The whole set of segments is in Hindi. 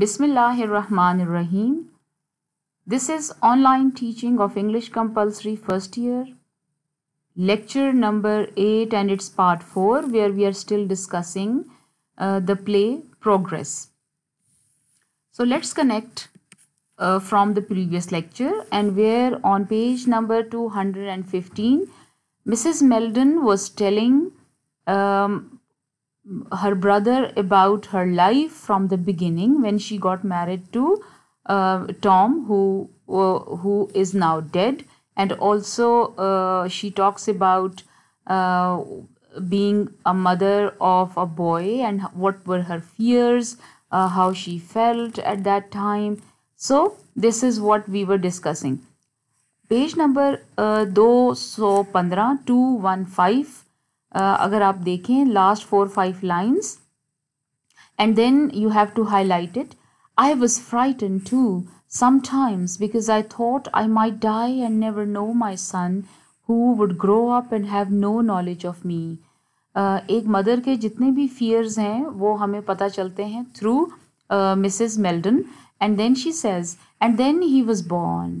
Bismillahirrahmanirrahim. This is online teaching of English compulsory first year lecture number 8 and it's part 4 where we are still discussing uh, the play progress. So let's connect uh, from the previous lecture and where on page number 215 Mrs. Meldon was telling um, her brother about her life from the beginning when she got married to uh, Tom, who uh, who is now dead, and also uh, she talks about uh, being a mother of a boy and what were her fears, uh, how she felt at that time. So this is what we were discussing. Page number uh, 215, 215 Uh, अगर आप देखें last four five lines and then you have to highlight it I was frightened too sometimes because I thought I might die and never know my son who would grow up and have no knowledge of me एक मदर के जितने भी फियर्स हैं वो हमें पता चलते हैं through Mrs Meldon and then she says and then he was born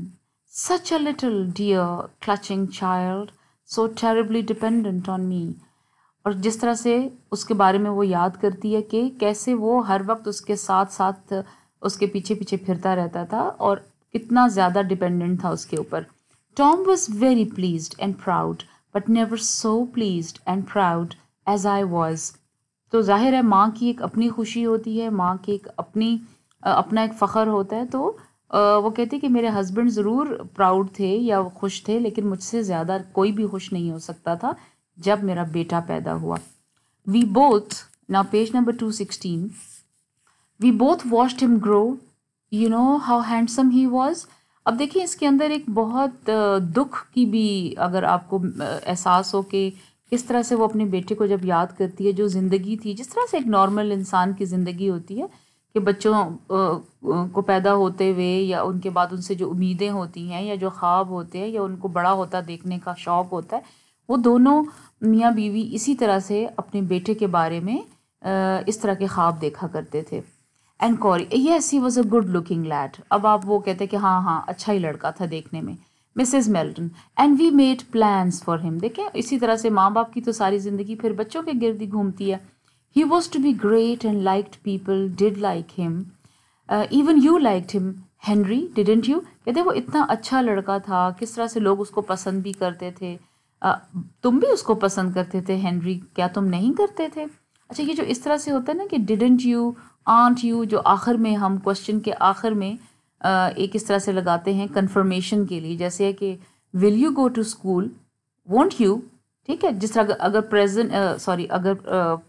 such a little dear clutching child so terribly dependent on me और जिस तरह से उसके बारे में वो याद करती है कि कैसे वो हर वक्त उसके साथ साथ उसके पीछे पीछे फिरता रहता था और कितना ज़्यादा डिपेंडेंट था उसके ऊपर Tom was very pleased and proud but never so pleased and proud as I was तो जाहिर है माँ की एक अपनी खुशी होती है माँ की एक अपनी अपना एक फ़ख्र होता है तो वो कहती कि मेरे हस्बैंड ज़रूर प्राउड थे या खुश थे लेकिन मुझसे ज़्यादा कोई भी खुश नहीं हो सकता था जब मेरा बेटा पैदा हुआ वी बोथ ना page number two sixteen we both washed him grow you know how handsome he was अब देखिए इसके अंदर एक बहुत दुख की भी अगर आपको एहसास हो कि किस तरह से वो अपने बेटे को जब याद करती है जो ज़िंदगी थी जिस तरह से एक नॉर्मल इंसान की ज़िंदगी होती है कि बच्चों को पैदा होते हुए या उनके बाद उनसे जो उम्मीदें होती हैं या जो ख्वाब होते हैं या उनको बड़ा होता देखने का शौक़ होता है वो दोनों मियाँ बीवी इसी तरह से अपने बेटे के बारे में इस तरह के ख्वाब देखा करते थे and Corrie yes he was a good looking lad अब आप वो कहते कि हाँ हाँ अच्छा ही लड़का था देखने में Mrs Melton and we made plans for him देखें इसी तरह से माँ बाप की तो सारी ज़िंदगी फिर बच्चों के गिरदी घूमती है He was to be great and liked people did like him. Uh, even you liked him Henry didn't you कहते वो इतना अच्छा लड़का था किस तरह से लोग उसको पसंद भी करते थे uh, तुम भी उसको पसंद करते थे हेनरी क्या तुम नहीं करते थे अच्छा ये जो इस तरह से होता है ना कि डिडेंट यू आंट यू जो आखिर में हम क्वेश्चन के आखिर में uh, एक इस तरह से लगाते हैं कन्फर्मेशन के लिए जैसे है कि will you go to school won't you ठीक है जिस तरह अगर प्रेजेंट सॉरी अगर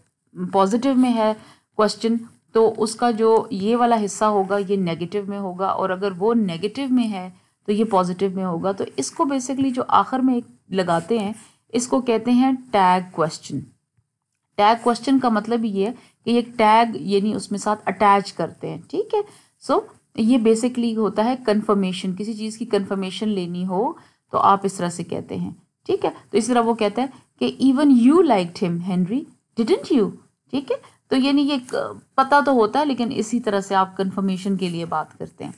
पॉजिटिव में है क्वेश्चन तो उसका जो ये वाला हिस्सा होगा ये नेगेटिव में होगा और अगर वो नेगेटिव में है तो ये पॉजिटिव में होगा तो इसको बेसिकली जो आखिर में एक लगाते हैं इसको कहते हैं टैग क्वेश्चन टैग क्वेश्चन का मतलब ये है कि एक टैग यानी उसमें साथ अटैच करते हैं ठीक है सो so, ये बेसिकली होता है कन्फर्मेशन किसी चीज़ की कन्फर्मेशन लेनी हो तो आप इस तरह से कहते हैं ठीक है तो इस तरह वो कहता है कि even you like him Henry didn't you ठीक है तो यानी ये पता तो होता है लेकिन इसी तरह से आप कंफर्मेशन के लिए बात करते हैं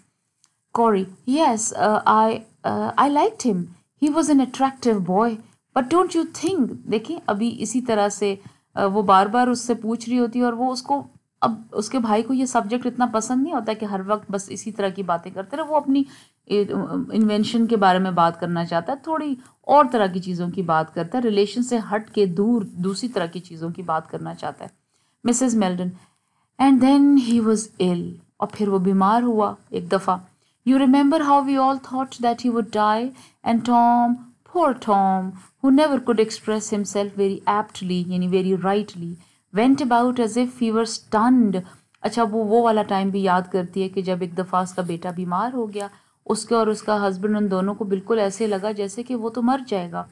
Corrie yes I I like him he was an attractive boy but don't you think देखिए अभी इसी तरह से uh, वो बार बार उससे पूछ रही होती है और वो उसको अब उसके भाई को ये सब्जेक्ट इतना पसंद नहीं होता कि हर वक्त बस इसी तरह की बातें करते रहे वो अपनी इन्वेंशन के बारे में बात करना चाहता है थोड़ी और तरह की चीज़ों की बात करता है रिलेशन से हट के दूर दूसरी तरह की चीज़ों की बात करना चाहता है Mrs Meldon and then he was ill और फिर वो बीमार हुआ एक दफ़ा you remember how we all thought that he would die and Tom poor Tom who never could express himself very aptly यानी very rightly went about as if he were stunned अच्छा वो वो वाला टाइम भी याद करती है कि जब एक दफ़ा उसका बेटा बीमार हो गया उसके और उसका हस्बैंड उन दोनों को बिल्कुल ऐसे लगा जैसे कि वो तो मर जाएगा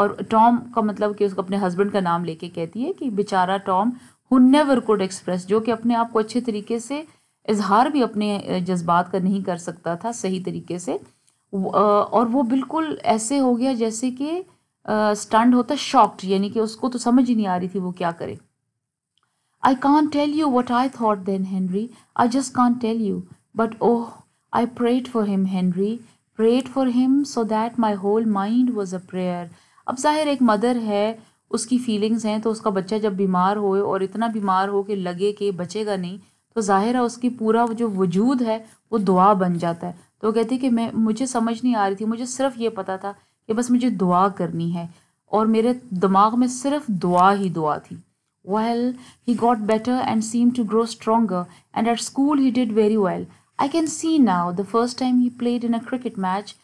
और टॉम का मतलब कि उसको अपने हस्बैंड का नाम लेके कहती है कि बेचारा Tom who never could express जो कि अपने आप को अच्छे तरीके से इजहार भी अपने जज्बात का नहीं कर सकता था सही तरीके से और वो बिल्कुल ऐसे हो गया जैसे कि स्टंड होता शॉक्ड यानी कि उसको तो समझ ही नहीं आ रही थी वो क्या करे I can't tell you what I thought then Henry I just can't tell you but oh I prayed for him Henry prayed for him so that my whole mind was a prayer अब जाहिर एक मदर है उसकी फीलिंग्स हैं तो उसका बच्चा जब बीमार हो और इतना बीमार हो कि लगे कि बचेगा नहीं तो ज़ाहिर है उसकी पूरा जो वजूद है वो दुआ बन जाता है तो कहती कि मैं मुझे समझ नहीं आ रही थी मुझे सिर्फ ये पता था कि बस मुझे दुआ करनी है और मेरे दिमाग में सिर्फ दुआ ही दुआ थी well he got better and seem to grow stronger and at school he did very well I can see now the first time he played in a cricket match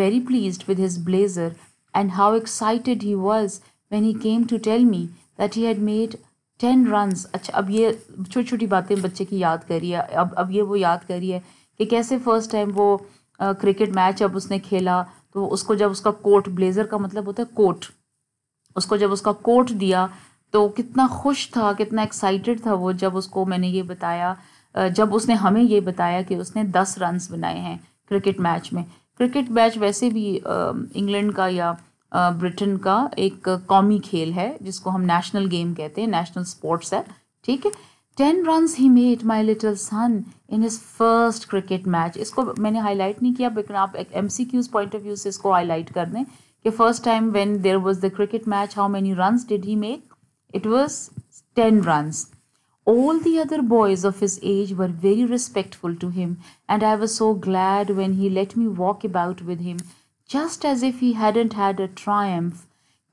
very pleased with his blazer and how excited he was when he came to tell me that he had made ten runs अच्छा अब ये छोटी छोटी बातें बच्चे की याद करी है अब अब ये वो याद करी है कि कैसे फर्स्ट टाइम वो क्रिकेट मैच अब उसने खेला तो उसको जब उसका कोट ब्लेज़र का मतलब होता है कोट उसको जब उसका कोट दिया तो कितना खुश था कितना एक्साइटेड था वो जब उसको मैंने ये बताया जब उसने हमें ये बताया कि उसने दस रन्स बनाए हैं क्रिकेट मैच में क्रिकेट मैच वैसे भी इंग्लैंड का या ब्रिटेन का एक कौमी खेल है जिसको हम नेशनल गेम कहते हैं नेशनल स्पोर्ट्स है ठीक है ten run he made my little son in his first cricket match इसको मैंने हाईलाइट नहीं किया लेकिन आप M C Qs point of view से इसको हाईलाइट कर दें कि first time when there was the cricket match how many run did he make it was ten run all the other boys of his age were very respectful to him and I was so glad when he let me walk about with him just as if he hadn't had a triumph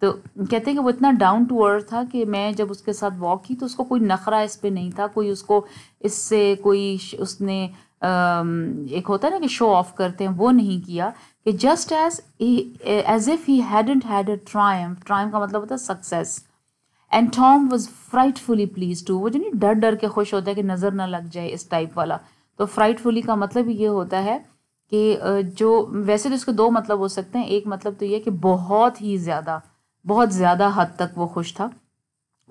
तो कहते हैं कि वो इतना डाउन टू अर्थ था कि मैं जब उसके साथ वॉक की तो उसको कोई नखरा इस पर नहीं था कोई उसको इससे कोई उसने एक होता है ना कि शो ऑफ करते हैं वो नहीं किया कि just as as if he hadn't had a triumph triumph का मतलब होता है success and Tom was frightfully pleased too वो जो नहीं डर डर के खुश होता है कि नज़र ना लग जाए इस टाइप वाला तो फ्राइटफुली का मतलब ये होता है कि जो वैसे तो इसके दो मतलब हो सकते हैं एक मतलब तो ये कि बहुत ही ज़्यादा बहुत ज़्यादा हद तक वो खुश था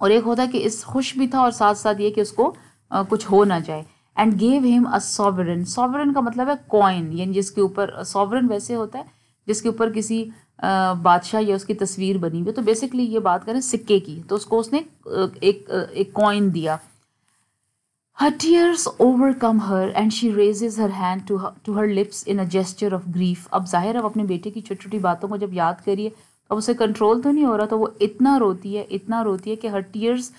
और एक होता कि इस खुश भी था और साथ साथ ये कि उसको आ, कुछ हो ना जाए and gave him a sovereign sovereign का मतलब है कॉइन यानी जिसके ऊपर सॉवरन वैसे होता है जिसके ऊपर किसी बादशाह या उसकी तस्वीर बनी हुई तो बेसिकली ये बात करें सिक्के की तो उसको उसने एक एक कॉइन दिया Her tears overcome her and she raises her hand to her, to her lips in a gesture of grief. अब जाहिर है अपने बेटे की छोटी छोटी बातों को जब याद करिए अब उसे कंट्रोल तो नहीं हो रहा तो वो इतना रोती है इतना रोती है कि हर टीयर्स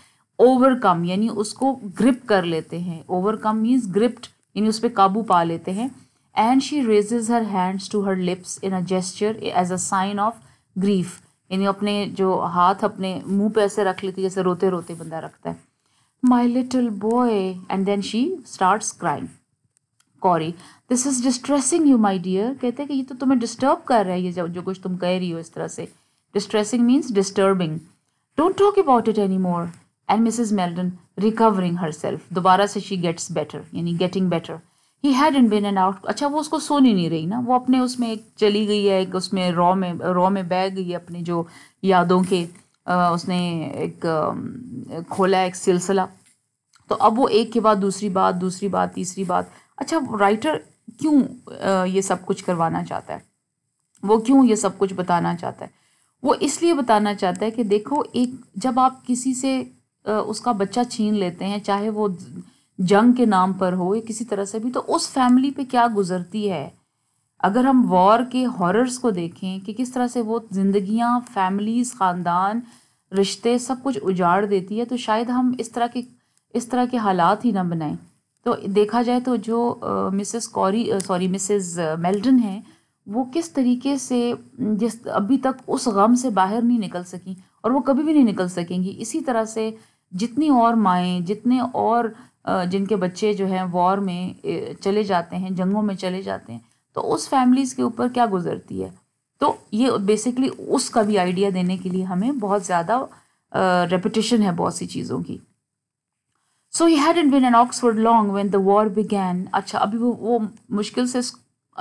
ओवरकम यानी उसको ग्रिप कर लेते हैं ओवरकम मीन्स ग्रिप्ड यानी उस पर काबू पा लेते हैं and she raises her hands to her lips in a gesture as a sign of grief यानी अपने जो हाथ अपने मुंह पे ऐसे रख लेती है जैसे रोते रोते बंदा रखता है my little boy. And then she starts crying. Corrie this is distressing you my dear कहते हैं कि ये तो तुम्हें डिस्टर्ब कर रहा है ये जो जो कुछ तुम कह रही हो इस तरह से distressing means disturbing don't talk about it any more and Mrs Meldon recovering her self दोबारा से शी गेट्स बेटर यानी getting better he had and been and out अच्छा वो उसको सो नहीं रही ना वो अपने उसमें एक चली गई है एक उसमें रॉ में रॉ में बह गई है अपने जो यादों के उसने एक खोला एक सिलसिला तो अब वो एक के बाद दूसरी बात दूसरी बात तीसरी बात अच्छा राइटर क्यों ये सब कुछ करवाना चाहता है वो क्यों ये सब कुछ बताना चाहता है वो इसलिए बताना चाहता है कि देखो एक जब आप किसी से उसका बच्चा छीन लेते हैं चाहे वो जंग के नाम पर हो या किसी तरह से भी तो उस फैमिली पे क्या गुजरती है अगर हम वॉर के हॉरर्स को देखें कि किस तरह से वो जिंदगियां फैमिलीज़ ख़ानदान रिश्ते सब कुछ उजाड़ देती है तो शायद हम इस तरह के इस तरह के हालात ही ना बनाएं तो देखा जाए तो जो Mrs Corrie sorry Mrs Meldon हैं वो किस तरीके से जिस अभी तक उस गम से बाहर नहीं निकल सकी और वो कभी भी नहीं निकल सकेंगी इसी तरह से जितनी और माएँ जितने और जिनके बच्चे जो हैं वॉर में चले जाते हैं जंगों में चले जाते हैं तो उस फैमिलीज़ के ऊपर क्या गुजरती है तो ये बेसिकली उसका भी आइडिया देने के लिए हमें बहुत ज़्यादा रेपिटेशन है बहुत सी चीज़ों की so he hadn't been an Oxford long when the war began अच्छा अभी वो वो मुश्किल से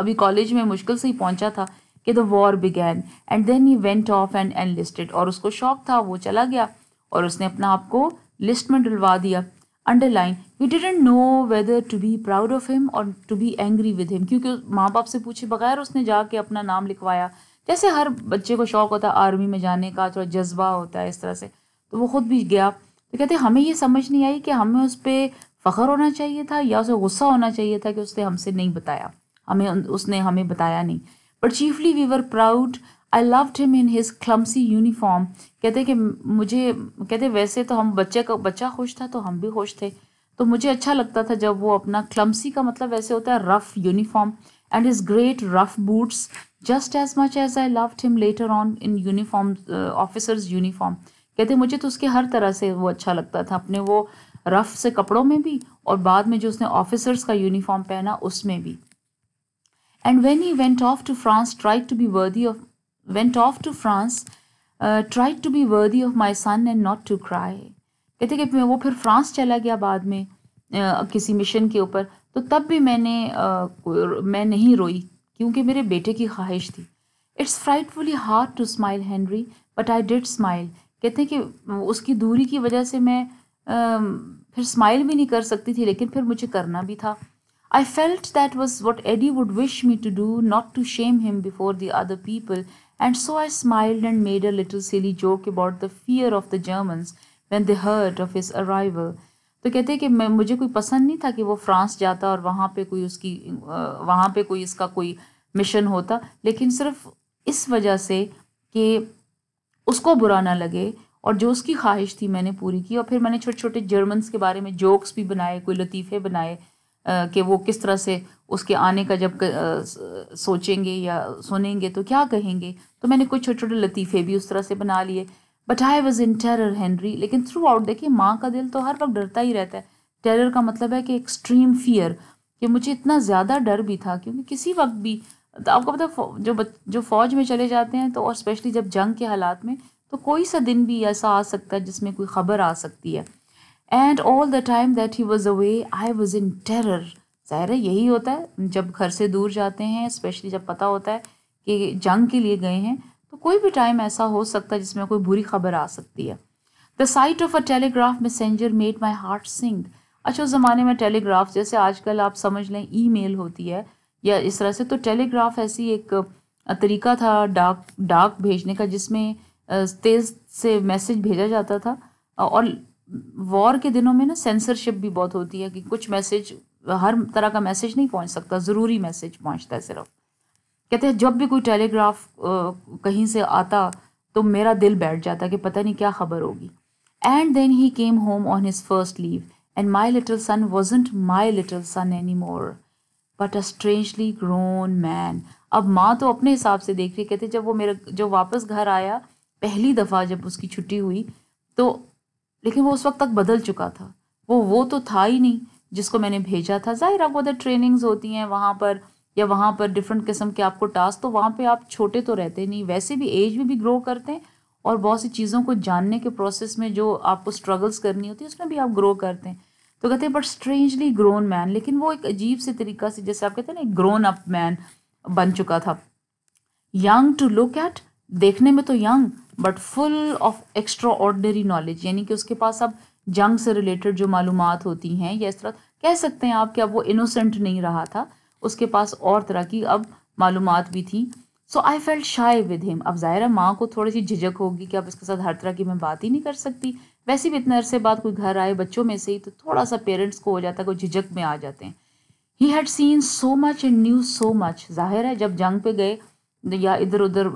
अभी कॉलेज में मुश्किल से ही पहुंचा था कि the war began and then he went off and enlisted और उसको शौक था वो चला गया और उसने अपना आपको लिस्ट में डुलवा दिया underline you didn't know whether to be proud of him और to be angry with him क्योंकि माँ बाप से पूछे बगैर उसने जाके अपना नाम लिखवाया जैसे हर बच्चे को शौक़ होता है आर्मी में जाने का थोड़ा जज्बा होता है इस तरह से तो वो ख़ुद भी गया तो कहते हमें ये समझ नहीं आई कि हमें उस पर फ़ख्र होना चाहिए था या उसे गुस्सा होना चाहिए था कि उसने हमसे नहीं बताया हमें उसने हमें बताया नहीं but chiefly we were proud I love him in his clumsy uniform कहते कि मुझे कहते वैसे तो हम बच्चे का बच्चा खुश था तो हम भी खुश थे तो मुझे अच्छा लगता था जब वो अपना क्लम्सी का मतलब वैसे होता है rough uniform and his great rough boots just as much as I love him later on in uniform officer's uniform कहते मुझे तो उसके हर तरह से वो अच्छा लगता था अपने वो रफ से कपड़ों में भी और बाद में जो उसने ऑफिसर्स का यूनिफॉर्म पहना उसमें भी and when he went off to France try to be worthy of went off to France try to be worthy of my son and not to cry कहते कि वो फिर फ्रांस चला गया बाद में uh, किसी मिशन के ऊपर तो तब भी मैंने uh, मैं नहीं रोई क्योंकि मेरे बेटे की ख्वाहिश थी it's frightfully hard to smile Henry but I did smile कहते हैं कि उसकी दूरी की वजह से मैं आ, फिर स्माइल भी नहीं कर सकती थी लेकिन फिर मुझे करना भी था I felt that was what Eddie would wish me to do not to shame him before the other people and so I smiled and made a little silly joke about the fear of the Germans when they of his his तो कहते हैं कि मैं मुझे कोई पसंद नहीं था कि वो फ्रांस जाता और वहाँ पे कोई उसकी वहाँ पे कोई इसका कोई मिशन होता लेकिन सिर्फ इस वजह से कि उसको बुरा ना लगे और जो उसकी ख्वाहिश थी मैंने पूरी की और फिर मैंने छोटे छोटे जर्मन्स के बारे में जोक्स भी बनाए कोई लतीफ़े बनाए कि वो किस तरह से उसके आने का जब सोचेंगे या सुनेंगे तो क्या कहेंगे तो मैंने कुछ छोटे छोटे लतीफ़े भी उस तरह से बना लिए but I was in terror Henry लेकिन थ्रू आउट देखिए माँ का दिल तो हर वक्त डरता ही रहता है टेरर का मतलब है कि एक्सट्रीम फियर कि मुझे इतना ज़्यादा डर भी था क्योंकि किसी वक्त भी तो आपको पता जो जो फौज में चले जाते हैं तो और स्पेशली जब जंग के हालात में तो कोई सा दिन भी ऐसा आ सकता है जिसमें कोई ख़बर आ सकती है and all the time that he was away I was in terror ज़ाहिर है यही होता है जब घर से दूर जाते हैं स्पेशली जब पता होता है कि जंग के लिए गए हैं तो कोई भी टाइम ऐसा हो सकता है जिसमें कोई बुरी खबर आ सकती है the sight of a telegraph messenger made my heart sing अच्छा उस ज़माने में टेलीग्राफ जैसे आजकल आप समझ लें ई मेल होती है या इस तरह से तो टेलीग्राफ ऐसी एक तरीका था डाक डाक भेजने का जिसमें तेज़ से मैसेज भेजा जाता था और वॉर के दिनों में ना सेंसरशिप भी बहुत होती है कि कुछ मैसेज हर तरह का मैसेज नहीं पहुंच सकता ज़रूरी मैसेज पहुंचता है सिर्फ कहते हैं जब भी कोई टेलीग्राफ कहीं से आता तो मेरा दिल बैठ जाता कि पता नहीं क्या खबर होगी and then he came home on his first leave and my little son wasn't my little son any more but a strangely grown man अब माँ तो अपने हिसाब से देख रही कहते जब वो मेरा जो वापस घर आया पहली दफ़ा जब उसकी छुट्टी हुई तो लेकिन वो उस वक्त तक बदल चुका था वो वो तो था ही नहीं जिसको मैंने भेजा था ज़ाहिर अब उधर ट्रेनिंग्स होती हैं वहाँ पर या वहाँ पर डिफरेंट किस्म के आपको टास्क तो वहाँ पे आप छोटे तो रहते नहीं वैसे भी एज में भी ग्रो करते हैं और बहुत सी चीज़ों को जानने के प्रोसेस में जो आपको स्ट्रगल्स करनी होती है उसमें भी आप ग्रो करते हैं तो कहते हैं बट स्ट्रेंजली ग्रोन मैन लेकिन वो एक अजीब से तरीका से जैसे आप कहते हैं ना एक ग्रोन अप मैन बन चुका था यंग टू लुक एट देखने में तो young but full of extraordinary knowledge यानी कि उसके पास अब जंग से रिलेटेड जो मालूम होती हैं या इस तरह कह सकते हैं आप कि अब वो इनोसेंट नहीं रहा था उसके पास और तरह की अब मालूम भी थी so I felt shy with him अब ज़ाहिर है माँ को थोड़ी सी झिझक होगी कि अब इसके साथ हर तरह की मैं बात ही नहीं कर सकती वैसे भी इतने अरसे बाद कोई घर आए बच्चों में से ही तो थोड़ा सा पेरेंट्स को हो जाता है कोई झिझक में आ जाते हैं he had seen so much and knew so much जाहिर है जब जंग पे गए या इधर उधर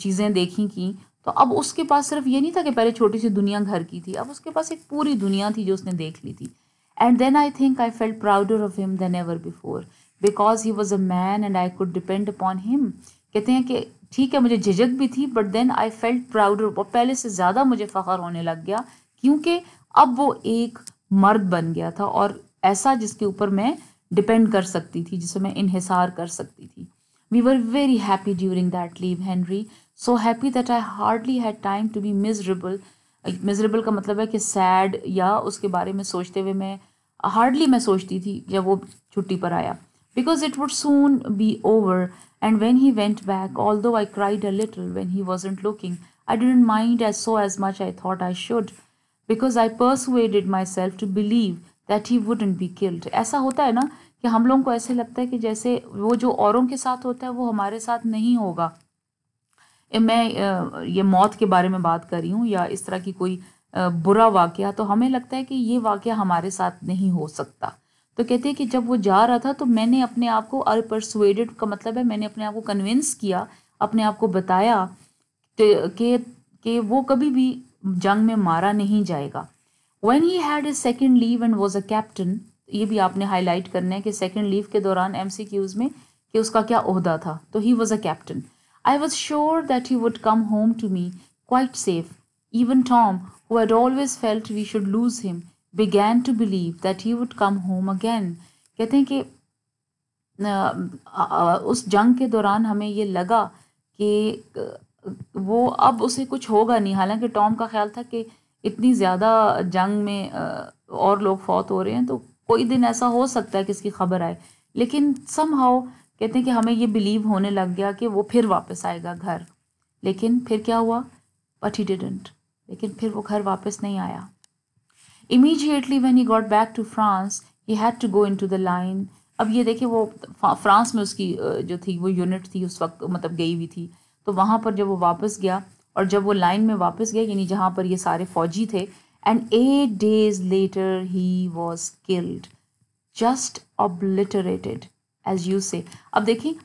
चीज़ें देखी कि तो अब उसके पास सिर्फ ये नहीं था कि पहले छोटी सी दुनिया घर की थी अब उसके पास एक पूरी दुनिया थी जो उसने देख ली थी And then I think I felt prouder of him than ever before because he was a man and I could depend upon him. कहते हैं कि ठीक है मुझे झिझक भी थी but then I felt prouder और पहले से ज़्यादा मुझे फ़ख्र होने लग गया क्योंकि अब वो एक मर्द बन गया था और ऐसा जिसके ऊपर मैं डिपेंड कर सकती थी जिसे मैं इन्हिसार कर सकती थी we were very happy during that leave Henry so happy that I hardly had time to be miserable miserable का मतलब है कि सैड या उसके बारे में सोचते हुए मैं हार्डली मैं सोचती थी जब वो छुट्टी पर आया because it would soon be over and when he went back although I cried a little when he wasn't looking I didn't mind as so as much I thought I should because I persuaded my self to believe that he wouldn't be killed ऐसा होता है ना कि हम लोगों को ऐसे लगता है कि जैसे वो जो औरों के साथ होता है वो हमारे साथ नहीं होगा मैं ये मौत के बारे में बात कर रही हूँ या इस तरह की कोई बुरा वाक़ तो हमें लगता है कि ये वाक़ हमारे साथ नहीं हो सकता तो कहते हैं कि जब वो जा रहा था तो मैंने अपने आप को अनपरसुएडेड का मतलब है मैंने अपने आप को कन्विंस किया अपने आप को बताया कि कि वो कभी भी जंग में मारा नहीं जाएगा when he had a second leave and was a captain ये भी आपने हाईलाइट करना है कि सेकेंड लीव के दौरान एम में कि उसका क्या अहदा था तो he was a captain I was sure that he would come home to me quite safe. Even Tom, who had always felt we should lose him, began to believe that he would come home again. कहते हैं कि उस जंग के दौरान हमें ये लगा कि वो अब उसे कुछ होगा नहीं हालांकि टॉम का ख्याल था कि इतनी ज़्यादा जंग में और लोग फौत हो रहे हैं तो कोई दिन ऐसा हो सकता है कि इसकी खबर आए लेकिन सम हाउ कहते हैं कि हमें ये बिलीव होने लग गया कि वो फिर वापस आएगा घर लेकिन फिर क्या हुआ बट ही डिडेंट लेकिन फिर वो घर वापस नहीं आया immediately when he got back to France he had to go into the line अब ये देखिए वो फ्रांस में उसकी जो थी वो यूनिट थी उस वक्त मतलब गई हुई थी तो वहाँ पर जब वो वापस गया और जब वो लाइन में वापस गया यानी जहाँ पर ये सारे फौजी थे and eight days later he was killed just obliterated as you say अब देखिए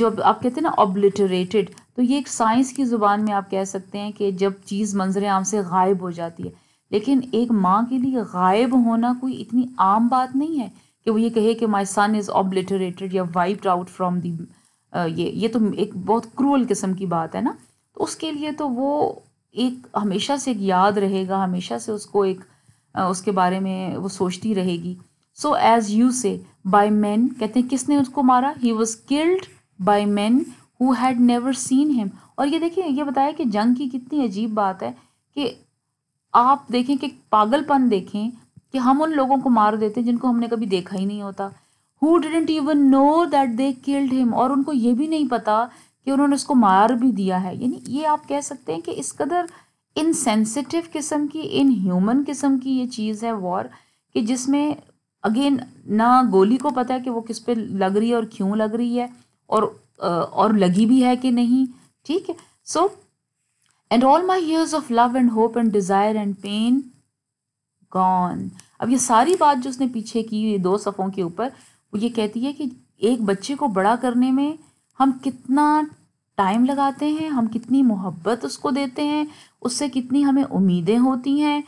जब आप कहते हैं ना ऑबलिटरेटेड तो ये एक साइंस की ज़ुबान में आप कह सकते हैं कि जब चीज़ मंजर आम से गायब हो जाती है लेकिन एक माँ के लिए गायब होना कोई इतनी आम बात नहीं है कि वो ये कहे कि माई सन इज़ ऑबलिटरेटेड या वाइप्ड आउट फ्राम दी ये ये तो एक बहुत क्रूअल किस्म की बात है ना तो उसके लिए तो वो एक हमेशा से एक याद रहेगा हमेशा से उसको एक उसके बारे में वो सोचती रहेगी so as you say by man कहते हैं किसने उसको मारा he was killed by man who had never seen him और ये देखिए ये बताया कि जंग की कितनी अजीब बात है कि आप देखें कि पागलपन देखें कि हम उन लोगों को मार देते हैं जिनको हमने कभी देखा ही नहीं होता who didn't even know that they killed him और उनको ये भी नहीं पता कि उन्होंने उसको मार भी दिया है यानी ये आप कह सकते हैं कि इस कदर इनसेंसिटिव किस्म की इन किस्म की ये चीज़ है वॉर कि जिसमें अगेन ना गोली को पता है कि वो किस पे लग रही है और क्यों लग रही है और और लगी भी है कि नहीं ठीक है so and all my years of love and hope and desire and pain gone अब ये सारी बात जो उसने पीछे की दो सफ़ों के ऊपर वो ये कहती है कि एक बच्चे को बड़ा करने में हम कितना टाइम लगाते हैं हम कितनी मोहब्बत उसको देते हैं उससे कितनी हमें उम्मीदें होती हैं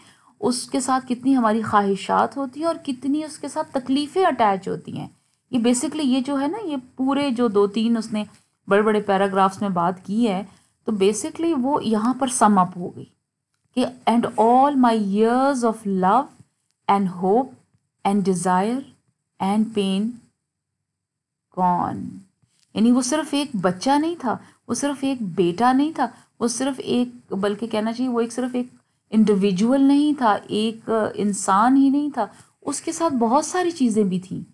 उसके साथ कितनी हमारी ख्वाहिशात होती हैं और कितनी उसके साथ तकलीफ़ें अटैच होती हैं ये बेसिकली ये जो है ना ये पूरे जो दो तीन उसने बड़े बड़े पैराग्राफ्स में बात की है तो बेसिकली वो यहाँ पर सम अप हो गई कि and all my years of love and hope and desire and pain कौन यानी वो सिर्फ एक बच्चा नहीं था वो सिर्फ एक बेटा नहीं था वो सिर्फ एक बल्कि कहना चाहिए वो एक सिर्फ एक इंडिविजुअल नहीं था एक इंसान ही नहीं था उसके साथ बहुत सारी चीज़ें भी थी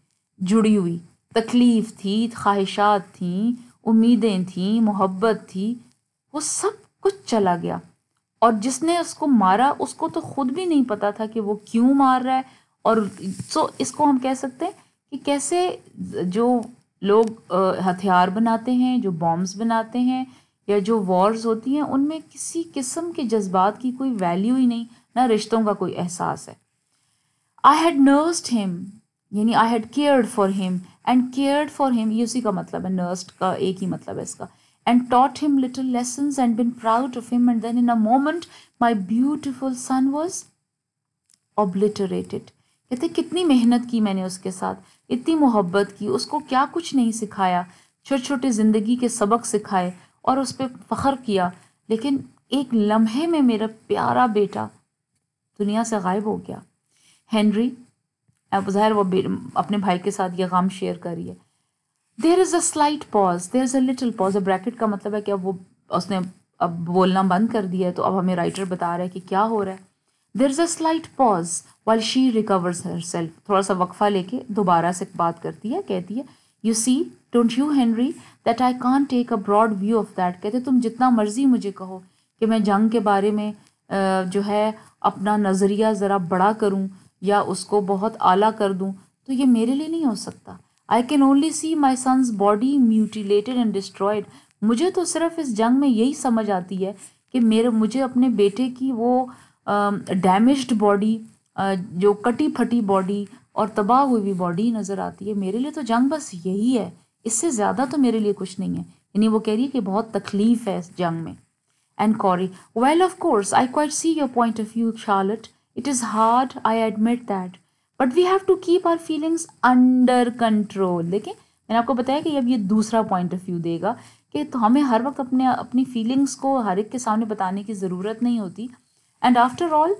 जुड़ी हुई तकलीफ़ थी ख्वाहिशात थी उम्मीदें थी मोहब्बत थी वो सब कुछ चला गया और जिसने उसको मारा उसको तो ख़ुद भी नहीं पता था कि वो क्यों मार रहा है और सो इसको हम कह सकते हैं कि कैसे जो लोग हथियार बनाते हैं जो बॉम्ब्स बनाते हैं या जो वॉर्स होती हैं उनमें किसी किस्म के जज्बात की कोई वैल्यू ही नहीं ना रिश्तों का कोई एहसास है आई हैड नर्स्ड हिम यानी I had cared for him and cared for him ये उसी का मतलब है नर्स्ड का एक ही मतलब है इसका and taught him little lesson and been proud of him and then in a moment, my beautiful son was कहते कितनी मेहनत की मैंने उसके साथ इतनी मोहब्बत की उसको क्या कुछ नहीं सिखाया छोटे छोटे ज़िंदगी के सबक सिखाए और उस पर फ़ख्र किया लेकिन एक लम्हे में मेरा प्यारा बेटा दुनिया से गायब हो गया हैंनरी ज़ाहिर वो अपने भाई के साथ ये गम शेयर कर रही है there is a slight pause there is a little pause a bracket का मतलब है कि अब वो उसने अब बोलना बंद कर दिया है तो अब हमें राइटर बता रहा है कि क्या हो रहा है there is a slight pause while she recovers her self थोड़ा सा वक्फा लेके दोबारा से बात करती है कहती है you see don't you Henry that I can't take a broad view of that कहते तुम जितना मर्जी मुझे कहो कि मैं जंग के बारे में जो है अपना नज़रिया ज़रा बड़ा करूँ या उसको बहुत आला कर दूँ तो ये मेरे लिए नहीं हो सकता I can only see my son's body mutilated and destroyed मुझे तो सिर्फ इस जंग में यही समझ आती है कि मेरे मुझे अपने बेटे की वो डैमेज्ड बॉडी जो कटी फटी बॉडी और तबाह हुई हुई बॉडी नज़र आती है मेरे लिए तो जंग बस यही है इससे ज़्यादा तो मेरे लिए कुछ नहीं है यानी वो कह रही है कि बहुत तकलीफ है इस जंग में and Corry well of course I quite see your point of view Charlotte it is hard I admit that but we have to keep our feelings under control देखें मैंने आपको बताया कि अब ये दूसरा पॉइंट ऑफ व्यू देगा कि तो हमें हर वक्त अपने अपनी फीलिंग्स को हर एक के सामने बताने की ज़रूरत नहीं होती and after all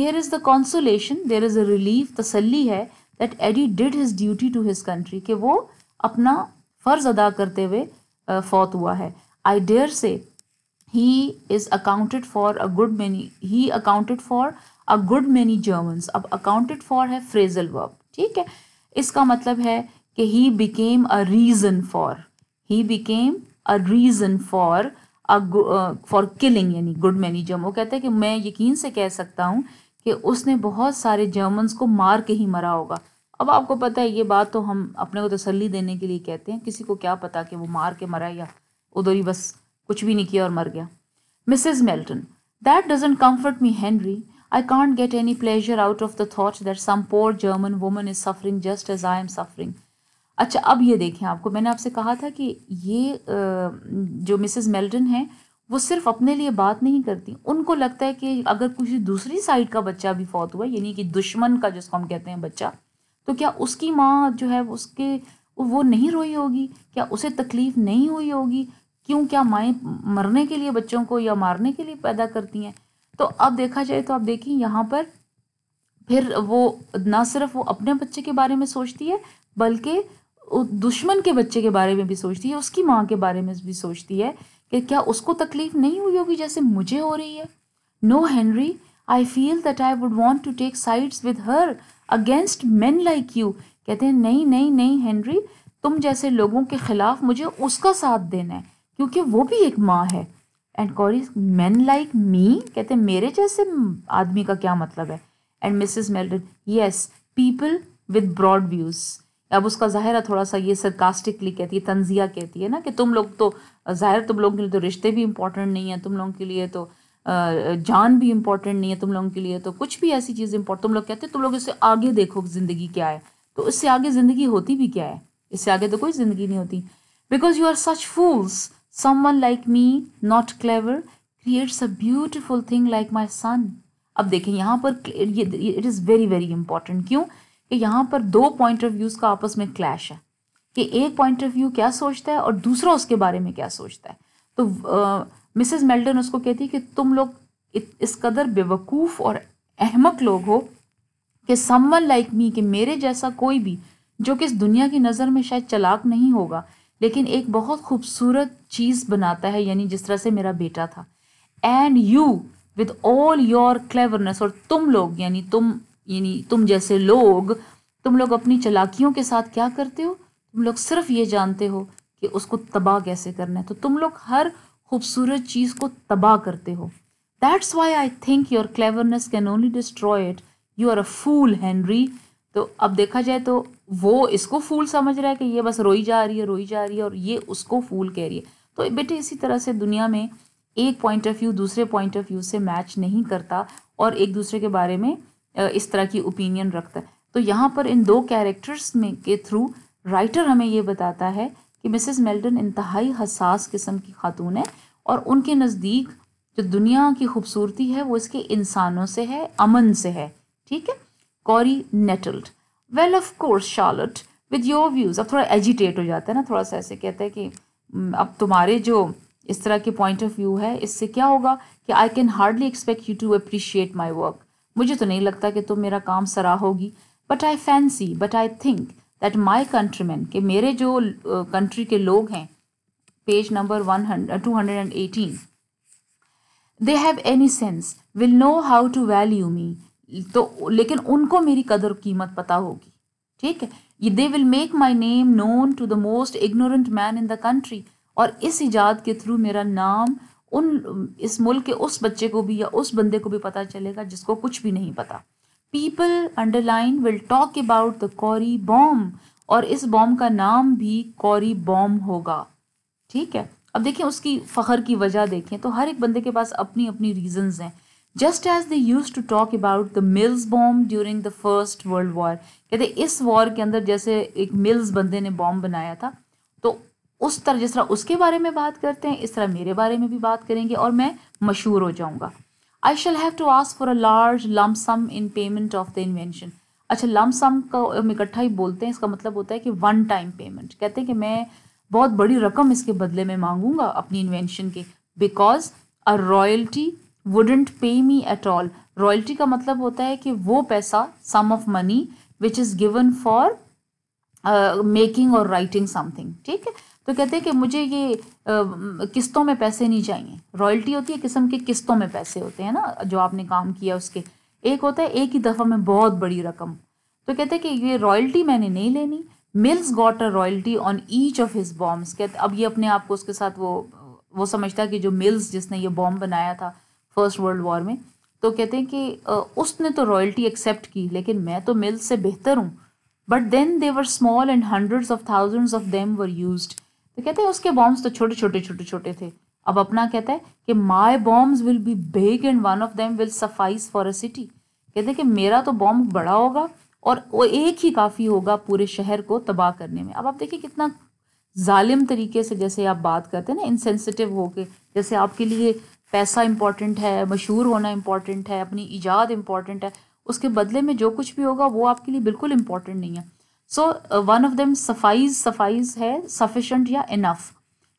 there is the consolation there is a relief तसली है that Eddie did his duty to his country कि वो अपना फ़र्ज अदा करते हुए फौत हुआ है I dare say he is accounted for a good many he accounted for a good many Germans अब अकाउंटेड फॉर है फ्रेजल वर्ब ठीक है इसका मतलब है कि he became a reason for he became a reason for for killing यानी गुड मैनी जर्म वो कहते हैं कि मैं यकीन से कह सकता हूँ कि उसने बहुत सारे जर्मन्स को मार के ही मरा होगा अब आपको पता है ये बात तो हम अपने को तसल्ली देने के लिए कहते हैं किसी को क्या पता कि वो मार के मरा या उधर ही बस कुछ भी नहीं किया और मर गया Mrs Melton that doesn't comfort me Henry I can't get any pleasure out of the thought that some poor German woman is suffering just as I am suffering अच्छा अब ये देखें आपको मैंने आपसे कहा था कि ये जो मिसिज मेल्टन है वो सिर्फ अपने लिए बात नहीं करती उनको लगता है कि अगर किसी दूसरी साइड का बच्चा भी फौत हुआ यानी कि दुश्मन का जिसको हम कहते हैं बच्चा तो क्या उसकी माँ जो है उसके वो नहीं रोई होगी क्या उसे तकलीफ़ नहीं हुई होगी क्यों क्या माएँ मरने के लिए बच्चों को या मारने के लिए पैदा करती हैं तो अब देखा जाए तो आप देखिए यहाँ पर फिर वो ना सिर्फ वो अपने बच्चे के बारे में सोचती है बल्कि दुश्मन के बच्चे के बारे में भी सोचती है उसकी माँ के बारे में भी सोचती है कि क्या उसको तकलीफ़ नहीं हुई होगी जैसे मुझे हो रही है no Henry I feel that I would want to take sides with her against man like you कहते हैं नहीं नहीं नहीं हेनरी तुम जैसे लोगों के खिलाफ मुझे उसका साथ देना है क्योंकि वो भी एक माँ है and Corry man like me कहते हैं मेरे जैसे आदमी का क्या मतलब है and Mrs Melton yes people with broad views अब उसका ज़ाहिर थोड़ा सा ये सरकास्टिकली कहती है तंजिया कहती है ना कि तुम लोग तो ज़ाहिर तुम लोगों के लिए तो रिश्ते भी इंपॉर्टेंट नहीं है तुम लोगों के लिए तो जान भी इम्पोर्टेंट नहीं है तुम लोगों के लिए तो कुछ भी ऐसी चीज़ इम्पोर्टेंट तुम लोग कहते हैं तुम लोग इससे आगे देखो ज़िंदगी क्या है तो इससे आगे ज़िंदगी होती भी क्या है इससे आगे तो कोई ज़िंदगी नहीं होती because you are such fools someone like me not clever creates a beautiful thing like my son अब देखें यहाँ पर it is very very important क्यों कि यहाँ पर दो पॉइंट ऑफ व्यूज़ का आपस में क्लैश है कि एक पॉइंट ऑफ व्यू क्या सोचता है और दूसरा उसके बारे में क्या सोचता है तो मिसेस मेल्टन उसको कहती है कि तुम लोग इस कदर बेवकूफ़ और अहमक लोग हो कि समवन लाइक मी कि मेरे जैसा कोई भी जो कि इस दुनिया की नज़र में शायद चलाक नहीं होगा लेकिन एक बहुत खूबसूरत चीज़ बनाता है यानी जिस तरह से मेरा बेटा था and you with all your cleverness और तुम लोग यानी तुम यानी तुम जैसे लोग तुम लोग अपनी चलाकियों के साथ क्या करते हो तुम लोग सिर्फ ये जानते हो कि उसको तबाह कैसे करना है तो तुम लोग हर खूबसूरत चीज़ को तबाह करते हो that's why I think your cleverness can only destroy it you are a fool Henry तो अब देखा जाए तो वो इसको फूल समझ रहा है कि ये बस रोई जा रही है रोई जा रही है और ये उसको फूल कह रही है तो बेटे इसी तरह से दुनिया में एक पॉइंट ऑफ व्यू दूसरे पॉइंट ऑफ व्यू से मैच नहीं करता और एक दूसरे के बारे में इस तरह की ओपिनियन रखता है तो यहाँ पर इन दो कैरेक्टर्स में के थ्रू राइटर हमें ये बताता है कि मिसेस मेल्टन इंतहाई हसास किस्म की खातून है और उनके नज़दीक जो दुनिया की खूबसूरती है वो इसके इंसानों से है अमन से है ठीक है Corry nettled well of course Charlotte with your views अब थोड़ा एजिटेट हो जाता है ना थोड़ा सा ऐसे कहते हैं कि अब तुम्हारे जो इस तरह के पॉइंट ऑफ व्यू है इससे क्या होगा कि I can hardly expect you to appreciate my work मुझे तो नहीं लगता कि तुम मेरा काम सराहोगी but I fancy but I think that my countryman कि मेरे जो कंट्री के लोग हैं page number one hundred two hundred and eighteen they have any sense will know how to value me तो लेकिन उनको मेरी कदर कीमत पता होगी ठीक है they will make my name known to the most ignorant man in the country और इस ईजाद के थ्रू मेरा नाम उन इस मुल्क के उस बच्चे को भी या उस बंदे को भी पता चलेगा जिसको कुछ भी नहीं पता people underline will talk about the Corry bomb और इस बॉम्ब का नाम भी कॉरी बॉम्ब होगा ठीक है अब देखिए उसकी फ़खर की वजह देखें तो हर एक बंदे के पास अपनी अपनी रीजंस हैं just as they used to talk about the Mills bomb during the First World War कहते इस वॉर के अंदर जैसे एक मिल्स बंदे ने बॉम्ब बनाया था तो उस तरह जिस तरह उसके बारे में बात करते हैं इस तरह मेरे बारे में भी बात करेंगे और मैं मशहूर हो जाऊँगा I shall have to ask for a large lump sum in payment of the invention अच्छा लम सम का हम इकट्ठा ही बोलते हैं इसका मतलब होता है कि वन टाइम पेमेंट कहते हैं कि मैं बहुत बड़ी रकम इसके बदले में मांगूंगा अपनी इन्वेंशन के बिकॉज अ रॉयल्टी वुडेंट पे मी एट ऑल रॉयल्टी का मतलब होता है कि वो पैसा sum of money which is given for making और राइटिंग समथिंग ठीक है तो कहते हैं कि मुझे ये किस्तों में पैसे नहीं चाहिए रॉयल्टी होती है किस्म के किस्तों में पैसे होते हैं ना जो आपने काम किया उसके एक होता है एक ही दफ़ा में बहुत बड़ी रकम तो कहते हैं कि ये रॉयल्टी मैंने नहीं लेनी Mills got a royalty on each of his bombs कहते अब ये अपने आप को उसके साथ वो वो समझता है कि जो मिल्स जिसने ये बॉम्ब बनाया था फर्स्ट वर्ल्ड वॉर में तो कहते हैं कि उसने तो रॉयल्टी एक्सेप्ट की लेकिन मैं तो मिल्स से बेहतर हूँ but then they were small and hundreds of thousands of them were used तो कहते हैं उसके बॉम्ब्स तो छोटे छोटे छोटे छोटे थे अब अपना कहता है कि my bombs will be big and one of them will suffice for a city कहते हैं कि मेरा तो बॉम्ब बड़ा होगा और वो एक ही काफ़ी होगा पूरे शहर को तबाह करने में अब आप देखिए कितना ालिम तरीके से जैसे आप बात करते हैं ना इनसेंसिटिव हो के जैसे आपके लिए पैसा इंपॉर्टेंट है मशहूर होना इम्पॉर्टेंट है अपनी ईजाद इम्पॉर्टेंट है उसके बदले में जो कुछ भी होगा वो आपके लिए बिल्कुल इम्पॉर्टेंट नहीं है So uh, one of them suffice, suffice है sufficient या enough.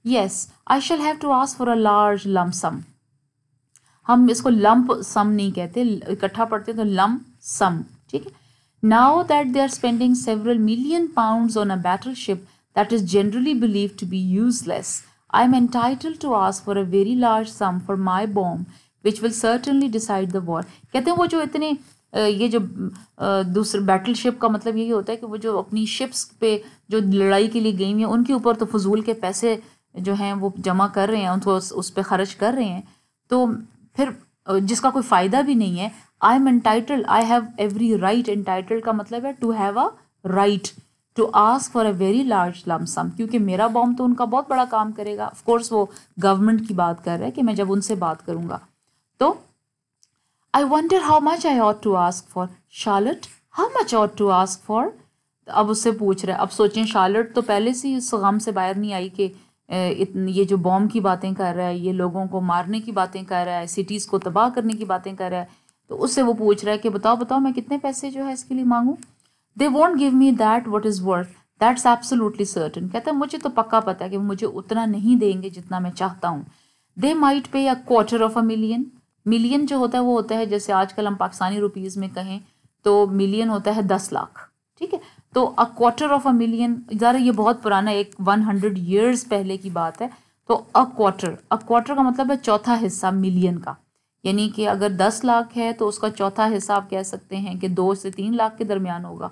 Yes, I shall have to ask for a large lump sum. हम इसको lump sum नहीं कहते इकट्ठा पढ़ते तो lump sum ठीक है Now that they are spending several million pounds on a battleship that is generally believed to be useless, I am entitled to ask for a very large sum for my bomb, which will certainly decide the war. कहते हैं वो जो इतने ये जो दूसरे बैटल शिप का मतलब यही होता है कि वो जो अपनी शिप्स पे जो लड़ाई के लिए गई हुई हैं उनके ऊपर तो फजूल के पैसे जो हैं वो जमा कर रहे हैं उनको उस पर ख़र्च कर रहे हैं तो फिर जिसका कोई फ़ायदा भी नहीं है I am entitled I have every right entitled का मतलब है to have a right to ask for a very large lump sum क्योंकि मेरा बॉम तो उनका बहुत बड़ा काम करेगा ऑफ कोर्स वो गवर्नमेंट की बात कर रहे हैं कि मैं जब उनसे बात करूँगा तो I wonder how much I ought to ask for. Charlotte how much ought to ask for अब उससे पूछ रहा है अब सोचें शार्लट तो पहले से ही उस गम से बाहर नहीं आई कि ये जो बॉम्ब की बातें कर रहा है ये लोगों को मारने की बातें कर रहा है सिटीज़ को तबाह करने की बातें कर रहा है तो उससे वो पूछ रहा है कि बताओ बताओ मैं कितने पैसे जो है इसके लिए मांगूँ they won't give me that what is worth that's absolutely certain कहते हैं मुझे तो पक्का पता है कि मुझे उतना नहीं देंगे जितना मैं चाहता हूँ they might pay a quarter of a million million जो होता है वो होता है जैसे आजकल हम पाकिस्तानी रुपीज़ में कहें तो मिलियन होता है दस लाख ठीक है तो a quarter of a million ज़रा ये बहुत पुराना एक वन हंड्रेड ईयर्स पहले की बात है तो अ क्वार्टर अ क्वार्टर का मतलब है चौथा हिस्सा मिलियन का यानी कि अगर दस लाख है तो उसका चौथा हिस्सा आप कह सकते हैं कि दो से तीन लाख के दरमियान होगा